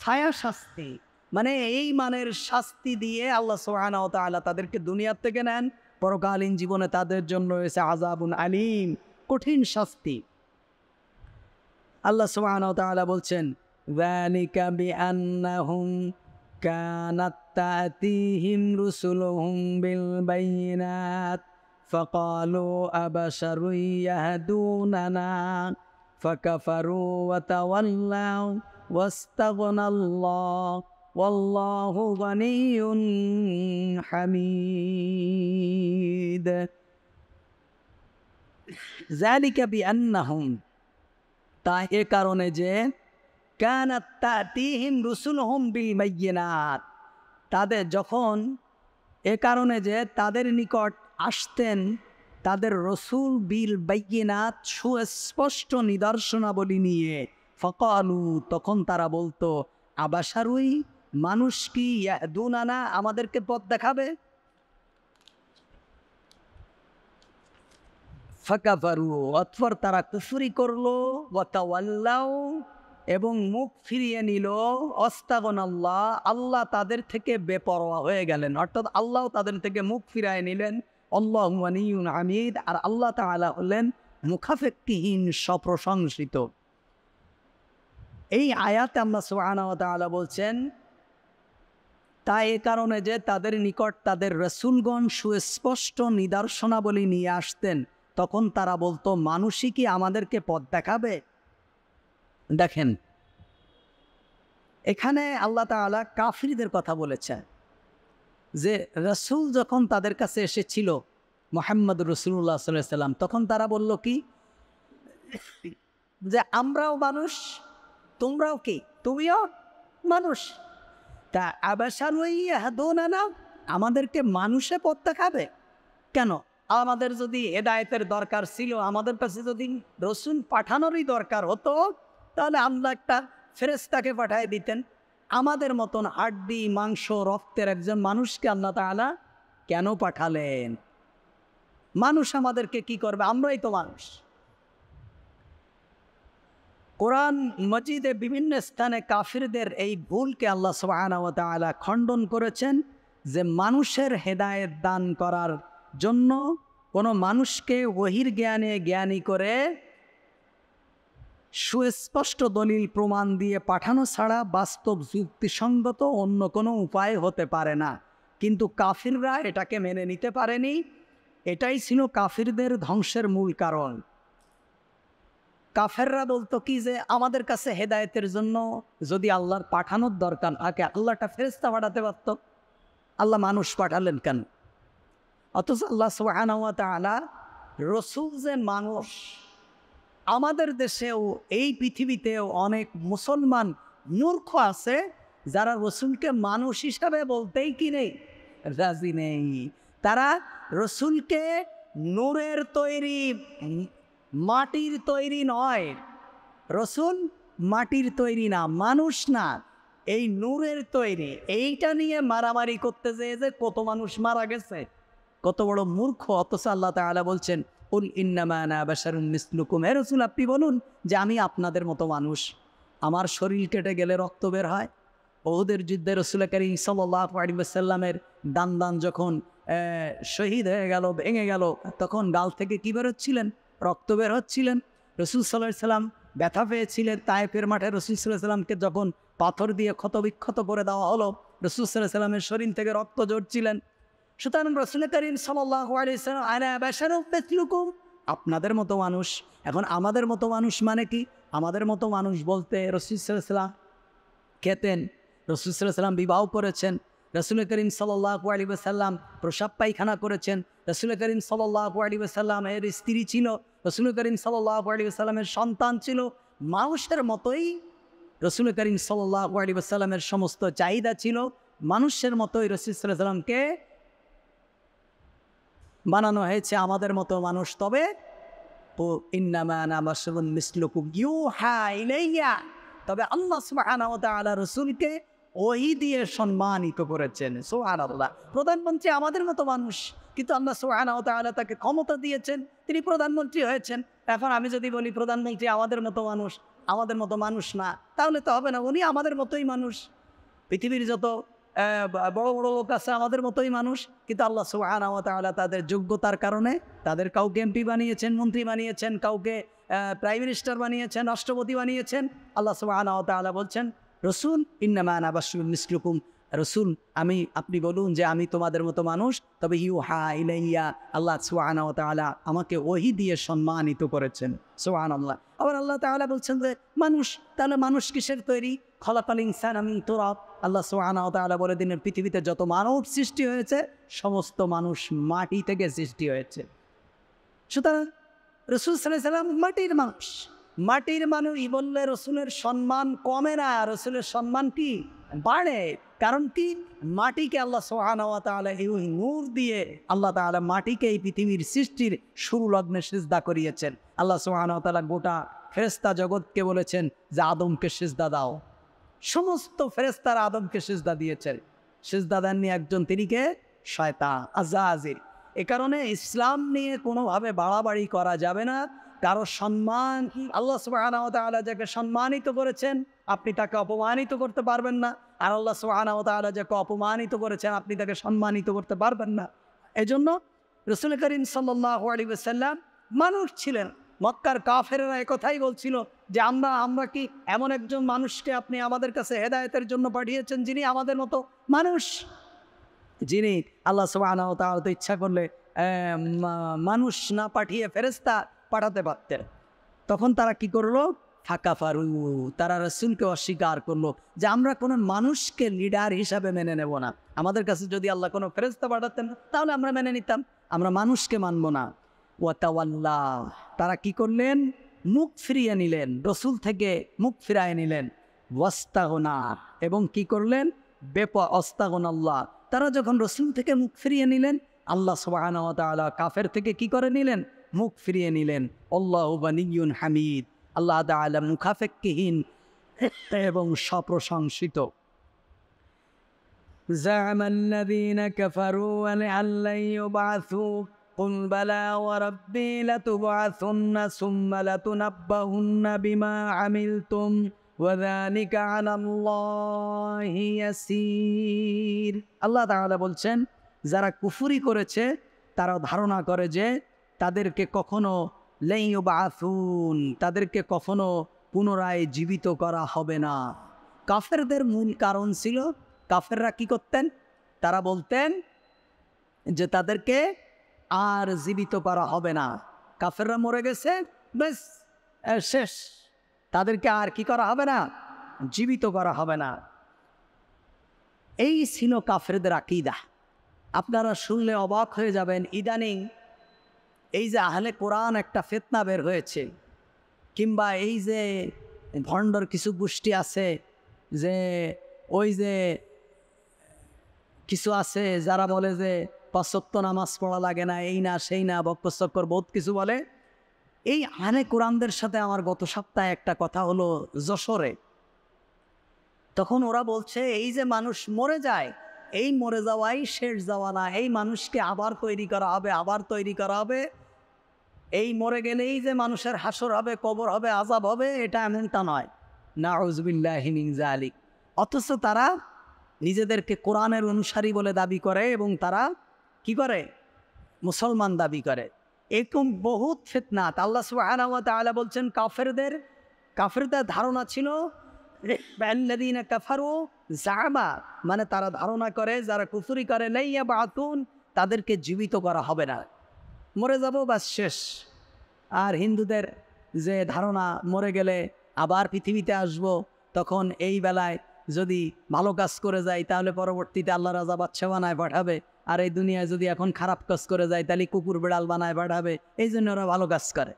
ছায়া শাস্তি মানে এই মানের শাস্তি দিয়ে আল্লাহ সোহানা তাদেরকে দুনিয়ার থেকে নেন পরকালীন জীবনে তাদের জন্য রয়েছে আজাবুন আলিম কঠিন শাস্তি আল্লাহ সুবহান তাআলা বলছেন যালিকা বিআন্নাহুম কানাত তাতিহিম রুসুলুহুম বিল বাইনাত فقالوا أبشر يهدوننا فكفروا وتولوا واستغنى الله والله غني حميد জালিকা বি আন্নাহুম তা এ কারণে যে কানাত তাতিহিম রুসুলহুম বিল মাইয়িনাত তাদের যখন এ কারণে যে তাদের নিকট আসতেন তাদের রসুল বিল বাইনাত সুস্পষ্ট নিদর্শনাবলী নিয়ে ফকালু তখন তারা বলতো আবাসারুই মানুষ কি দুনানা আমাদেরকে পথ দেখাবে ফাকাফারু অথর তারা কুফুরি করলো ওয়াতাওয়াল্লাও এবং মুখ ফিরিয়ে নিল অস্তাগন আল্লাহ আল্লাহ তাদের থেকে বেপরোয়া হয়ে গেলেন অর্থাৎ আল্লাহ তাদের থেকে মুখ ফিরিয়ে নিলেন আল্লাহ আমিদ আর আল্লাহ তালা হলেন মুখাফেক্তিহীন সপ্রশংসিত এই আয়াতে আমরা সোহানা বলছেন তা এ কারণে যে তাদের নিকট তাদের রসুলগণ সুস্পষ্ট নিদর্শনাবলী নিয়ে আসতেন তখন তারা বলতো মানুষই কি আমাদেরকে পথ দেখাবে দেখেন এখানে আল্লাহ তালা কাফরিদের কথা বলেছে যে রসুল যখন তাদের কাছে এসেছিল মোহাম্মদ রসুল্লাহ সাল্লাম তখন তারা বলল কি যে আমরাও মানুষ তোমরাও কি তুমিও মানুষ তা আবাসান আমাদেরকে মানুষে পথ দেখাবে কেন আমাদের যদি এদায়তের দরকার ছিল আমাদের কাছে যদি রসুন পাঠানোরই দরকার হতো তাহলে আল্লাহ একটা ফেরেস্তাকে পাঠিয়ে দিতেন আমাদের মতন হাড্ডি মাংস রক্তের একজন মানুষকে আল্লাহ তালা কেন পাঠালেন মানুষ আমাদেরকে কি করবে আমরাই তো মানুষ কোরআন মজিদে বিভিন্ন স্থানে কাফিরদের এই ভুলকে আল্লাহ সোহানা খণ্ডন করেছেন যে মানুষের হেদায়েত দান করার জন্য কোনো মানুষকে ওহির জ্ঞানে জ্ঞানী করে সুস্পষ্ট দলিল প্রমাণ দিয়ে পাঠানো ছাড়া বাস্তব যুক্তিসঙ্গত অন্য কোনো উপায় হতে পারে না কিন্তু কাফিররা এটাকে মেনে নিতে পারেনি এটাই ছিল কাফিরদের ধ্বংসের মূল কারণ কাফেররা বলতো কি যে আমাদের কাছে হেদায়েতের জন্য যদি আল্লাহর পাঠানোর দরকার আগে আল্লাহটা ফেরস্তা পাঠাতে পারত আল্লাহ মানুষ পাঠালেন কেন অথচ আল্লাহ সোহানাওয়া তালা রসুল যে মানুষ আমাদের দেশেও এই পৃথিবীতেও অনেক মুসলমান মূর্খ আছে যারা রসুলকে মানুষ হিসাবে বলতেই কি নেই রাজি নেই তারা রসুলকে নূরের তৈরি মাটির তৈরি নয় রসুল মাটির তৈরি না মানুষ না এই নূরের তৈরি এইটা নিয়ে মারামারি করতে যেয়ে যে কত মানুষ মারা গেছে কত বড় মূর্খ অথচ আল্লাহ তালা বলছেন উল ইন্নামানা বাসারুন মিসলুকুম এ রসুল আপনি বলুন যে আমি আপনাদের মতো মানুষ আমার শরীর কেটে গেলে রক্ত বের হয় বহুদের যুদ্ধে রসুল করিম সাল্লাহ দান দান যখন শহীদ হয়ে গেল ভেঙে গেল তখন গাল থেকে কী বেরোচ্ছিলেন রক্ত বের হচ্ছিলেন রসুল সাল্লাহ সাল্লাম ব্যথা পেয়েছিলেন ফের মাঠে রসুল সাল্লাহ সাল্লামকে যখন পাথর দিয়ে ক্ষতবিক্ষত করে দেওয়া হলো রসুল সাল্লাহ সাল্লামের শরীর থেকে রক্ত জড়ছিলেন সুতরাং রসুল করিম আপনাদের মতো মানুষ এখন আমাদের মতো মানুষ মানে কি আমাদের মতো মানুষ বলতে রসুলাম খেতেন রসুলাম বিবাহ করেছেন রসুল করিম সাল্লাহ আলী সাল্লাম প্রসাব পায়খানা করেছেন রসুল করিম সাল্লাহ আলী সাল্লাম এর স্ত্রী ছিল রসুল করিম সাল্লাহ আলী সাল্লামের সন্তান ছিল মানুষের মতোই রসুল করিম সাল্লাহ আলী সাল্লামের সমস্ত চাহিদা ছিল মানুষের মতোই রসুল সাল্লামকে বানানো হয়েছে আমাদের মতো মানুষ তবে ও ইলাইয়া তবে আল্লাহ সুবাহ রসুলকে ওই দিয়ে সম্মানিত করেছেন সোহান আল্লাহ প্রধানমন্ত্রী আমাদের মতো মানুষ কিন্তু আল্লাহ সোহান তাহলে তাকে ক্ষমতা দিয়েছেন তিনি প্রধানমন্ত্রী হয়েছেন এখন আমি যদি বলি প্রধানমন্ত্রী আমাদের মতো মানুষ আমাদের মতো মানুষ না তাহলে তো হবে না উনি আমাদের মতোই মানুষ পৃথিবীর যত বড় বড় লোক আছে আমাদের মতোই মানুষ কিন্তু আল্লাহ সুহান তাদের যোগ্যতার কারণে তাদের কাউকে এমপি বানিয়েছেন মন্ত্রী বানিয়েছেন কাউকে প্রাইম মিনিস্টার বানিয়েছেন রাষ্ট্রপতি বানিয়েছেন আল্লাহ সুহান বলছেন রসুন ইন্নামান আবাসুল মিসলুকুম রসুন আমি আপনি বলুন যে আমি তোমাদের মতো মানুষ তবে ইউ হা ইলাইয়া আল্লাহ সুহান তালা আমাকে ওহি দিয়ে সম্মানিত করেছেন সোহান আল্লাহ আবার আল্লাহ তালা বলছেন যে মানুষ তাহলে মানুষ কিসের তৈরি খলাকাল ইনসান আমি তোরা আল্লাহ সোহানা বলে দিনের পৃথিবীতে যত মানব সৃষ্টি হয়েছে সমস্ত মানুষ মাটি থেকে সৃষ্টি হয়েছে সুতরাং রসুল সাল্লাম মাটির মানুষ মাটির মানুষ বললে রসুলের সম্মান কমে না রসুলের সম্মান কি বাড়ে কারণ কি মাটিকে আল্লাহ সোহানাওয়া তাহলে এই নূর দিয়ে আল্লাহ তাহলে মাটিকে এই পৃথিবীর সৃষ্টির শুরু লগ্নে সিজদা করিয়েছেন আল্লাহ সোহানাওয়া তালা গোটা ফেরস্তা জগৎকে বলেছেন যে আদমকে সিজদা দাও সমস্ত ফেরেস্তার আদমকে সিজদা দিয়েছেন সিজদা দেননি একজন তিনিকে শয়তা আজা আজির এ কারণে ইসলাম নিয়ে কোনোভাবে বাড়াবাড়ি করা যাবে না কারো সম্মান আল্লাহ সুবাহ যাকে সম্মানিত করেছেন আপনি তাকে অপমানিত করতে পারবেন না আর আল্লাহ সুবাহানাওয়ালা যাকে অপমানিত করেছেন আপনি তাকে সম্মানিত করতে পারবেন না এজন্য রসুল করিম সাল্লাহ আলী সাল্লাম মানুষ ছিলেন মক্কার কাফেরেরা একথাই বলছিল যে আমরা আমরা কি এমন একজন মানুষকে আপনি আমাদের কাছে হেদায়তের জন্য পাঠিয়েছেন যিনি আমাদের মতো মানুষ যিনি আল্লাহ সুবাহ তো ইচ্ছা করলে মানুষ না পাঠিয়ে ফেরেস্তা পাঠাতে পারতেন তখন তারা কি করলো ফাঁকা ফারু তারা রসুলকে অস্বীকার করলো যে আমরা কোনো মানুষকে লিডার হিসাবে মেনে নেব না আমাদের কাছে যদি আল্লাহ কোনো ফেরেস্তা পাঠাতেন তাহলে আমরা মেনে নিতাম আমরা মানুষকে মানব না ওয়াতাওয়াল্লা তারা কি করলেন মুখ ফিরিয়ে নিলেন রসুল থেকে মুখ ফিরায় নিলেন ওয়াস্তাগোনা এবং কি করলেন বেপ অস্তাগনাল্লাহ তারা যখন রসুল থেকে মুখ ফিরিয়ে নিলেন আল্লাহ সুবাহান কাফের থেকে কি করে নিলেন মুখ ফিরিয়ে নিলেন অল্লাহবানিউন হামিদ আল্লাহ আলম মুখাফেক্কিহীন এবং সপ্রশংসিত زعم الذين كفروا أن لن يبعثوا قل بلى وربي لتبعثن ثم لتنبهن بما عملتم وذلك على الله يسير আল্লাহ তাআলা বলছেন যারা কুফরি করেছে তারা ধারণা করে যে তাদেরকে কখনো লেইবাসুন তাদেরকে কখনো পুনরায় জীবিত করা হবে না কাফেরদের মূল কারণ ছিল কাফেররা কি করতেন তারা বলতেন যে তাদেরকে আর জীবিত করা হবে না কাফেররা মরে গেছে বেশ শেষ তাদেরকে আর কি করা হবে না জীবিত করা হবে না এই ছিল কাফেরদের আকিদা আপনারা শুনলে অবাক হয়ে যাবেন ইদানিং এই যে আহলে কোরআন একটা ফেতনা বের হয়েছে কিংবা এই যে ভণ্ডর কিছু গোষ্ঠী আছে যে ওই যে কিছু আছে যারা বলে যে পাঁচত্ব নামাজ পড়া লাগে না এই না সেই না বক্কর বহুত কিছু বলে এই আনে কোরআনদের সাথে আমার গত সপ্তাহে একটা কথা হলো যশোরে তখন ওরা বলছে এই যে মানুষ মরে যায় এই মরে যাওয়াই শেষ যাওয়া না এই মানুষকে আবার তৈরি করা হবে আবার তৈরি করা হবে এই মরে গেলেই যে মানুষের হাসর হবে কবর হবে আজাব হবে এটা এমন তা নয় না ওজবিল্লাহিনিজা আলী অথচ তারা নিজেদেরকে কোরআনের অনুসারী বলে দাবি করে এবং তারা কি করে মুসলমান দাবি করে এরকম বহুত ফেতনাত আল্লাহ সুবাহ বলছেন কাফেরদের কাফেরদের ধারণা ছিল কাফারু জাবা মানে তারা ধারণা করে যারা কুসুরি করে নেইয়া বা আতুন তাদেরকে জীবিত করা হবে না মরে যাব বা শেষ আর হিন্দুদের যে ধারণা মরে গেলে আবার পৃথিবীতে আসব তখন এই বেলায় যদি ভালো কাজ করে যায় তাহলে পরবর্তীতে আল্লাহ রাজা বানায় পাঠাবে আর এই দুনিয়ায় যদি এখন খারাপ কাজ করে যায় তাহলে কুকুর বিড়াল বানায় পাঠাবে এই জন্য ওরা ভালো কাজ করে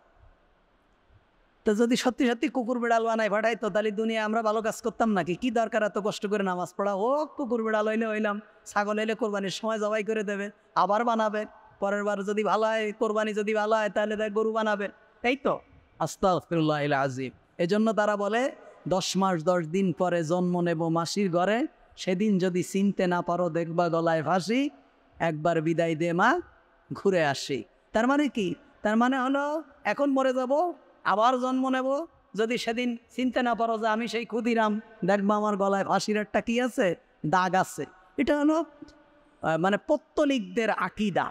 তো যদি সত্যি সত্যি কুকুর বিড়াল বানায় পাঠাই তো তাহলে দুনিয়া আমরা ভালো কাজ করতাম নাকি কি দরকার এত কষ্ট করে নামাজ পড়া ও কুকুর বিড়াল হইলে হইলাম ছাগল হইলে কোরবানির সময় জবাই করে দেবে আবার বানাবে পরের বার যদি ভালো হয় কোরবানি যদি ভালো হয় তাহলে তাই গরু বানাবে এই তো আস্তাফুল্লাহ আজিব জন্য তারা বলে দশ মাস দশ দিন পরে জন্ম নেব মাসির ঘরে সেদিন যদি চিনতে না পারো দেখবা গলায় ভাসি একবার বিদায় দে মা ঘুরে আসি তার মানে কি তার মানে হলো এখন মরে যাব আবার জন্ম নেব যদি সেদিন চিনতে না পারো যে আমি সেই ক্ষুদিরাম দেখবা আমার গলায় ফাঁসির একটা কী আছে দাগ আছে এটা হলো মানে পত্তলিকদের আকিদা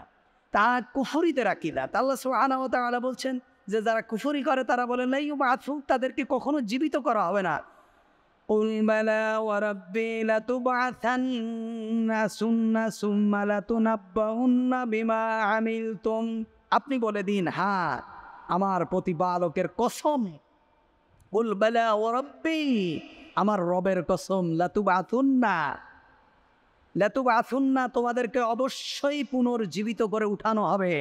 তা কুফুরিদের আকিদা তাল্লা সুহানা বলছেন যে যারা কুফরি করে তারা বলে নেই বা তাদেরকে কখনো জীবিত করা হবে না قل بلى وربي لتبعثن ثم ثم لتنبؤن بما عملتم আপনি বলে দিন হ্যাঁ আমার প্রতিপালকের কসম কুল বেলা ও রব্বি আমার রবের কসম লাতুব আথুন্না লাতুব তোমাদেরকে অবশ্যই পুনর্জীবিত করে উঠানো হবে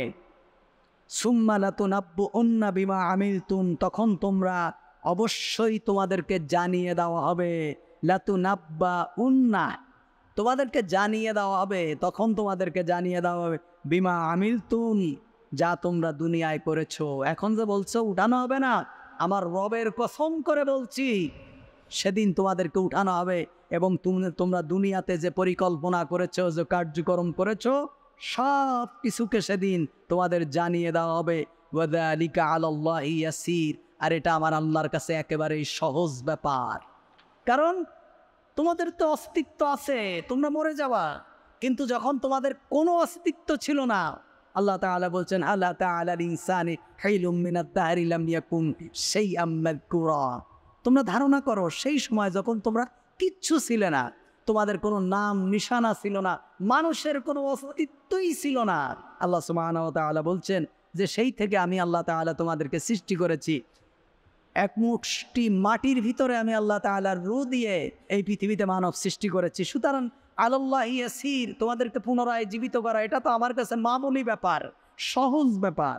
সুম্মা আব্বু অন্না বিমা আমিল তখন তোমরা অবশ্যই তোমাদেরকে জানিয়ে দেওয়া হবে লাতু নাব্বা উন্না তোমাদেরকে জানিয়ে দেওয়া হবে তখন তোমাদেরকে জানিয়ে দেওয়া হবে বিমা আমিল তুমি যা তোমরা দুনিয়ায় করেছো এখন যে বলছো উঠানো হবে না আমার রবের কসম করে বলছি সেদিন তোমাদেরকে উঠানো হবে এবং তুমি তোমরা দুনিয়াতে যে পরিকল্পনা করেছো যে কার্যক্রম করেছো সব কিছুকে সেদিন তোমাদের জানিয়ে দেওয়া হবে ওয়াদালিকা আল্লাহ ইয়াসির আর এটা আমার আল্লাহর কাছে একেবারেই সহজ ব্যাপার কারণ তোমাদের তো অস্তিত্ব আছে তোমরা মরে যাওয়া কিন্তু যখন তোমাদের কোনো অস্তিত্ব ছিল না আল্লাহ তাআলা বলছেন আল্লাহ তাআলার ইনসানি হাইলুম সেই আম্মাকুরা তোমরা ধারণা করো সেই সময় যখন তোমরা কিচ্ছু ছিলে না তোমাদের কোনো নাম নিশানা ছিল না মানুষের কোনো অস্তিত্বই ছিল না আল্লাহ সুমান তাআলা বলছেন যে সেই থেকে আমি আল্লাহ তালা তোমাদেরকে সৃষ্টি করেছি এক মুঠটি মাটির ভিতরে আমি আল্লাহ তালার রু দিয়ে এই পৃথিবীতে মানব সৃষ্টি করেছি সুতরাং আল্লাহ ইয়াসির তোমাদেরকে পুনরায় জীবিত করা এটা তো আমার কাছে মামুলি ব্যাপার সহজ ব্যাপার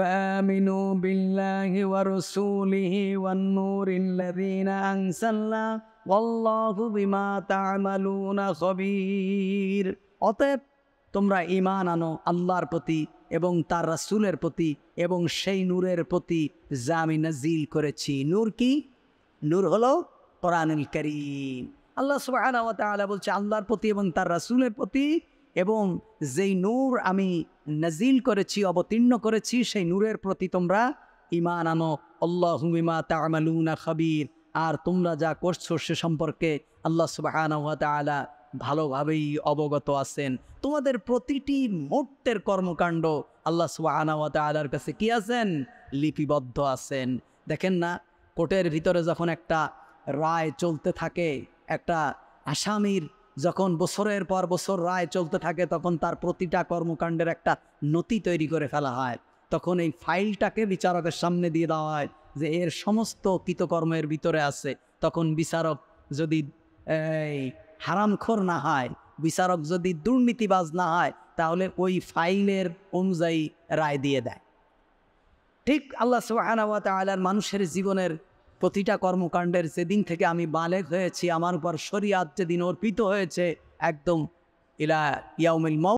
فآمنوا بالله ورسوله والنور الذين أنزلنا والله بما تعملون خبير অতএব তোমরা ইমান আনো আল্লাহর প্রতি এবং তার রাসুলের প্রতি এবং সেই নূরের প্রতি যা আমি নাজিল করেছি নূর কি নূর হলো কোরআনুল করিম আল্লাহ সুবাহ বলছে আল্লাহর প্রতি এবং তার রাসুলের প্রতি এবং যেই নূর আমি নাজিল করেছি অবতীর্ণ করেছি সেই নূরের প্রতি তোমরা ইমান আনো অল্লাহমিমা তামালুনা খাবির আর তোমরা যা করছো সে সম্পর্কে আল্লাহ সুবাহ ভালোভাবেই অবগত আছেন তোমাদের প্রতিটি মুহূর্তের কর্মকাণ্ড আল্লাহ সুবাহানাওয়াত আলার কাছে কি আছেন লিপিবদ্ধ আছেন দেখেন না কোর্টের ভিতরে যখন একটা রায় চলতে থাকে একটা আসামির যখন বছরের পর বছর রায় চলতে থাকে তখন তার প্রতিটা কর্মকাণ্ডের একটা নথি তৈরি করে ফেলা হয় তখন এই ফাইলটাকে বিচারকের সামনে দিয়ে দেওয়া হয় যে এর সমস্ত কৃতকর্মের ভিতরে আছে তখন বিচারক যদি এই হারামখোর না হয় বিচারক যদি দুর্নীতিবাজ না হয় তাহলে ওই ফাইলের অনুযায়ী রায় দিয়ে দেয় ঠিক আল্লাহ সোহানাওয়াত মানুষের জীবনের প্রতিটা কর্মকাণ্ডের যেদিন থেকে আমি বালেক হয়েছি আমার উপর শরিয়াত যেদিন অর্পিত হয়েছে একদম ইলা ইয়াউমিল মৌ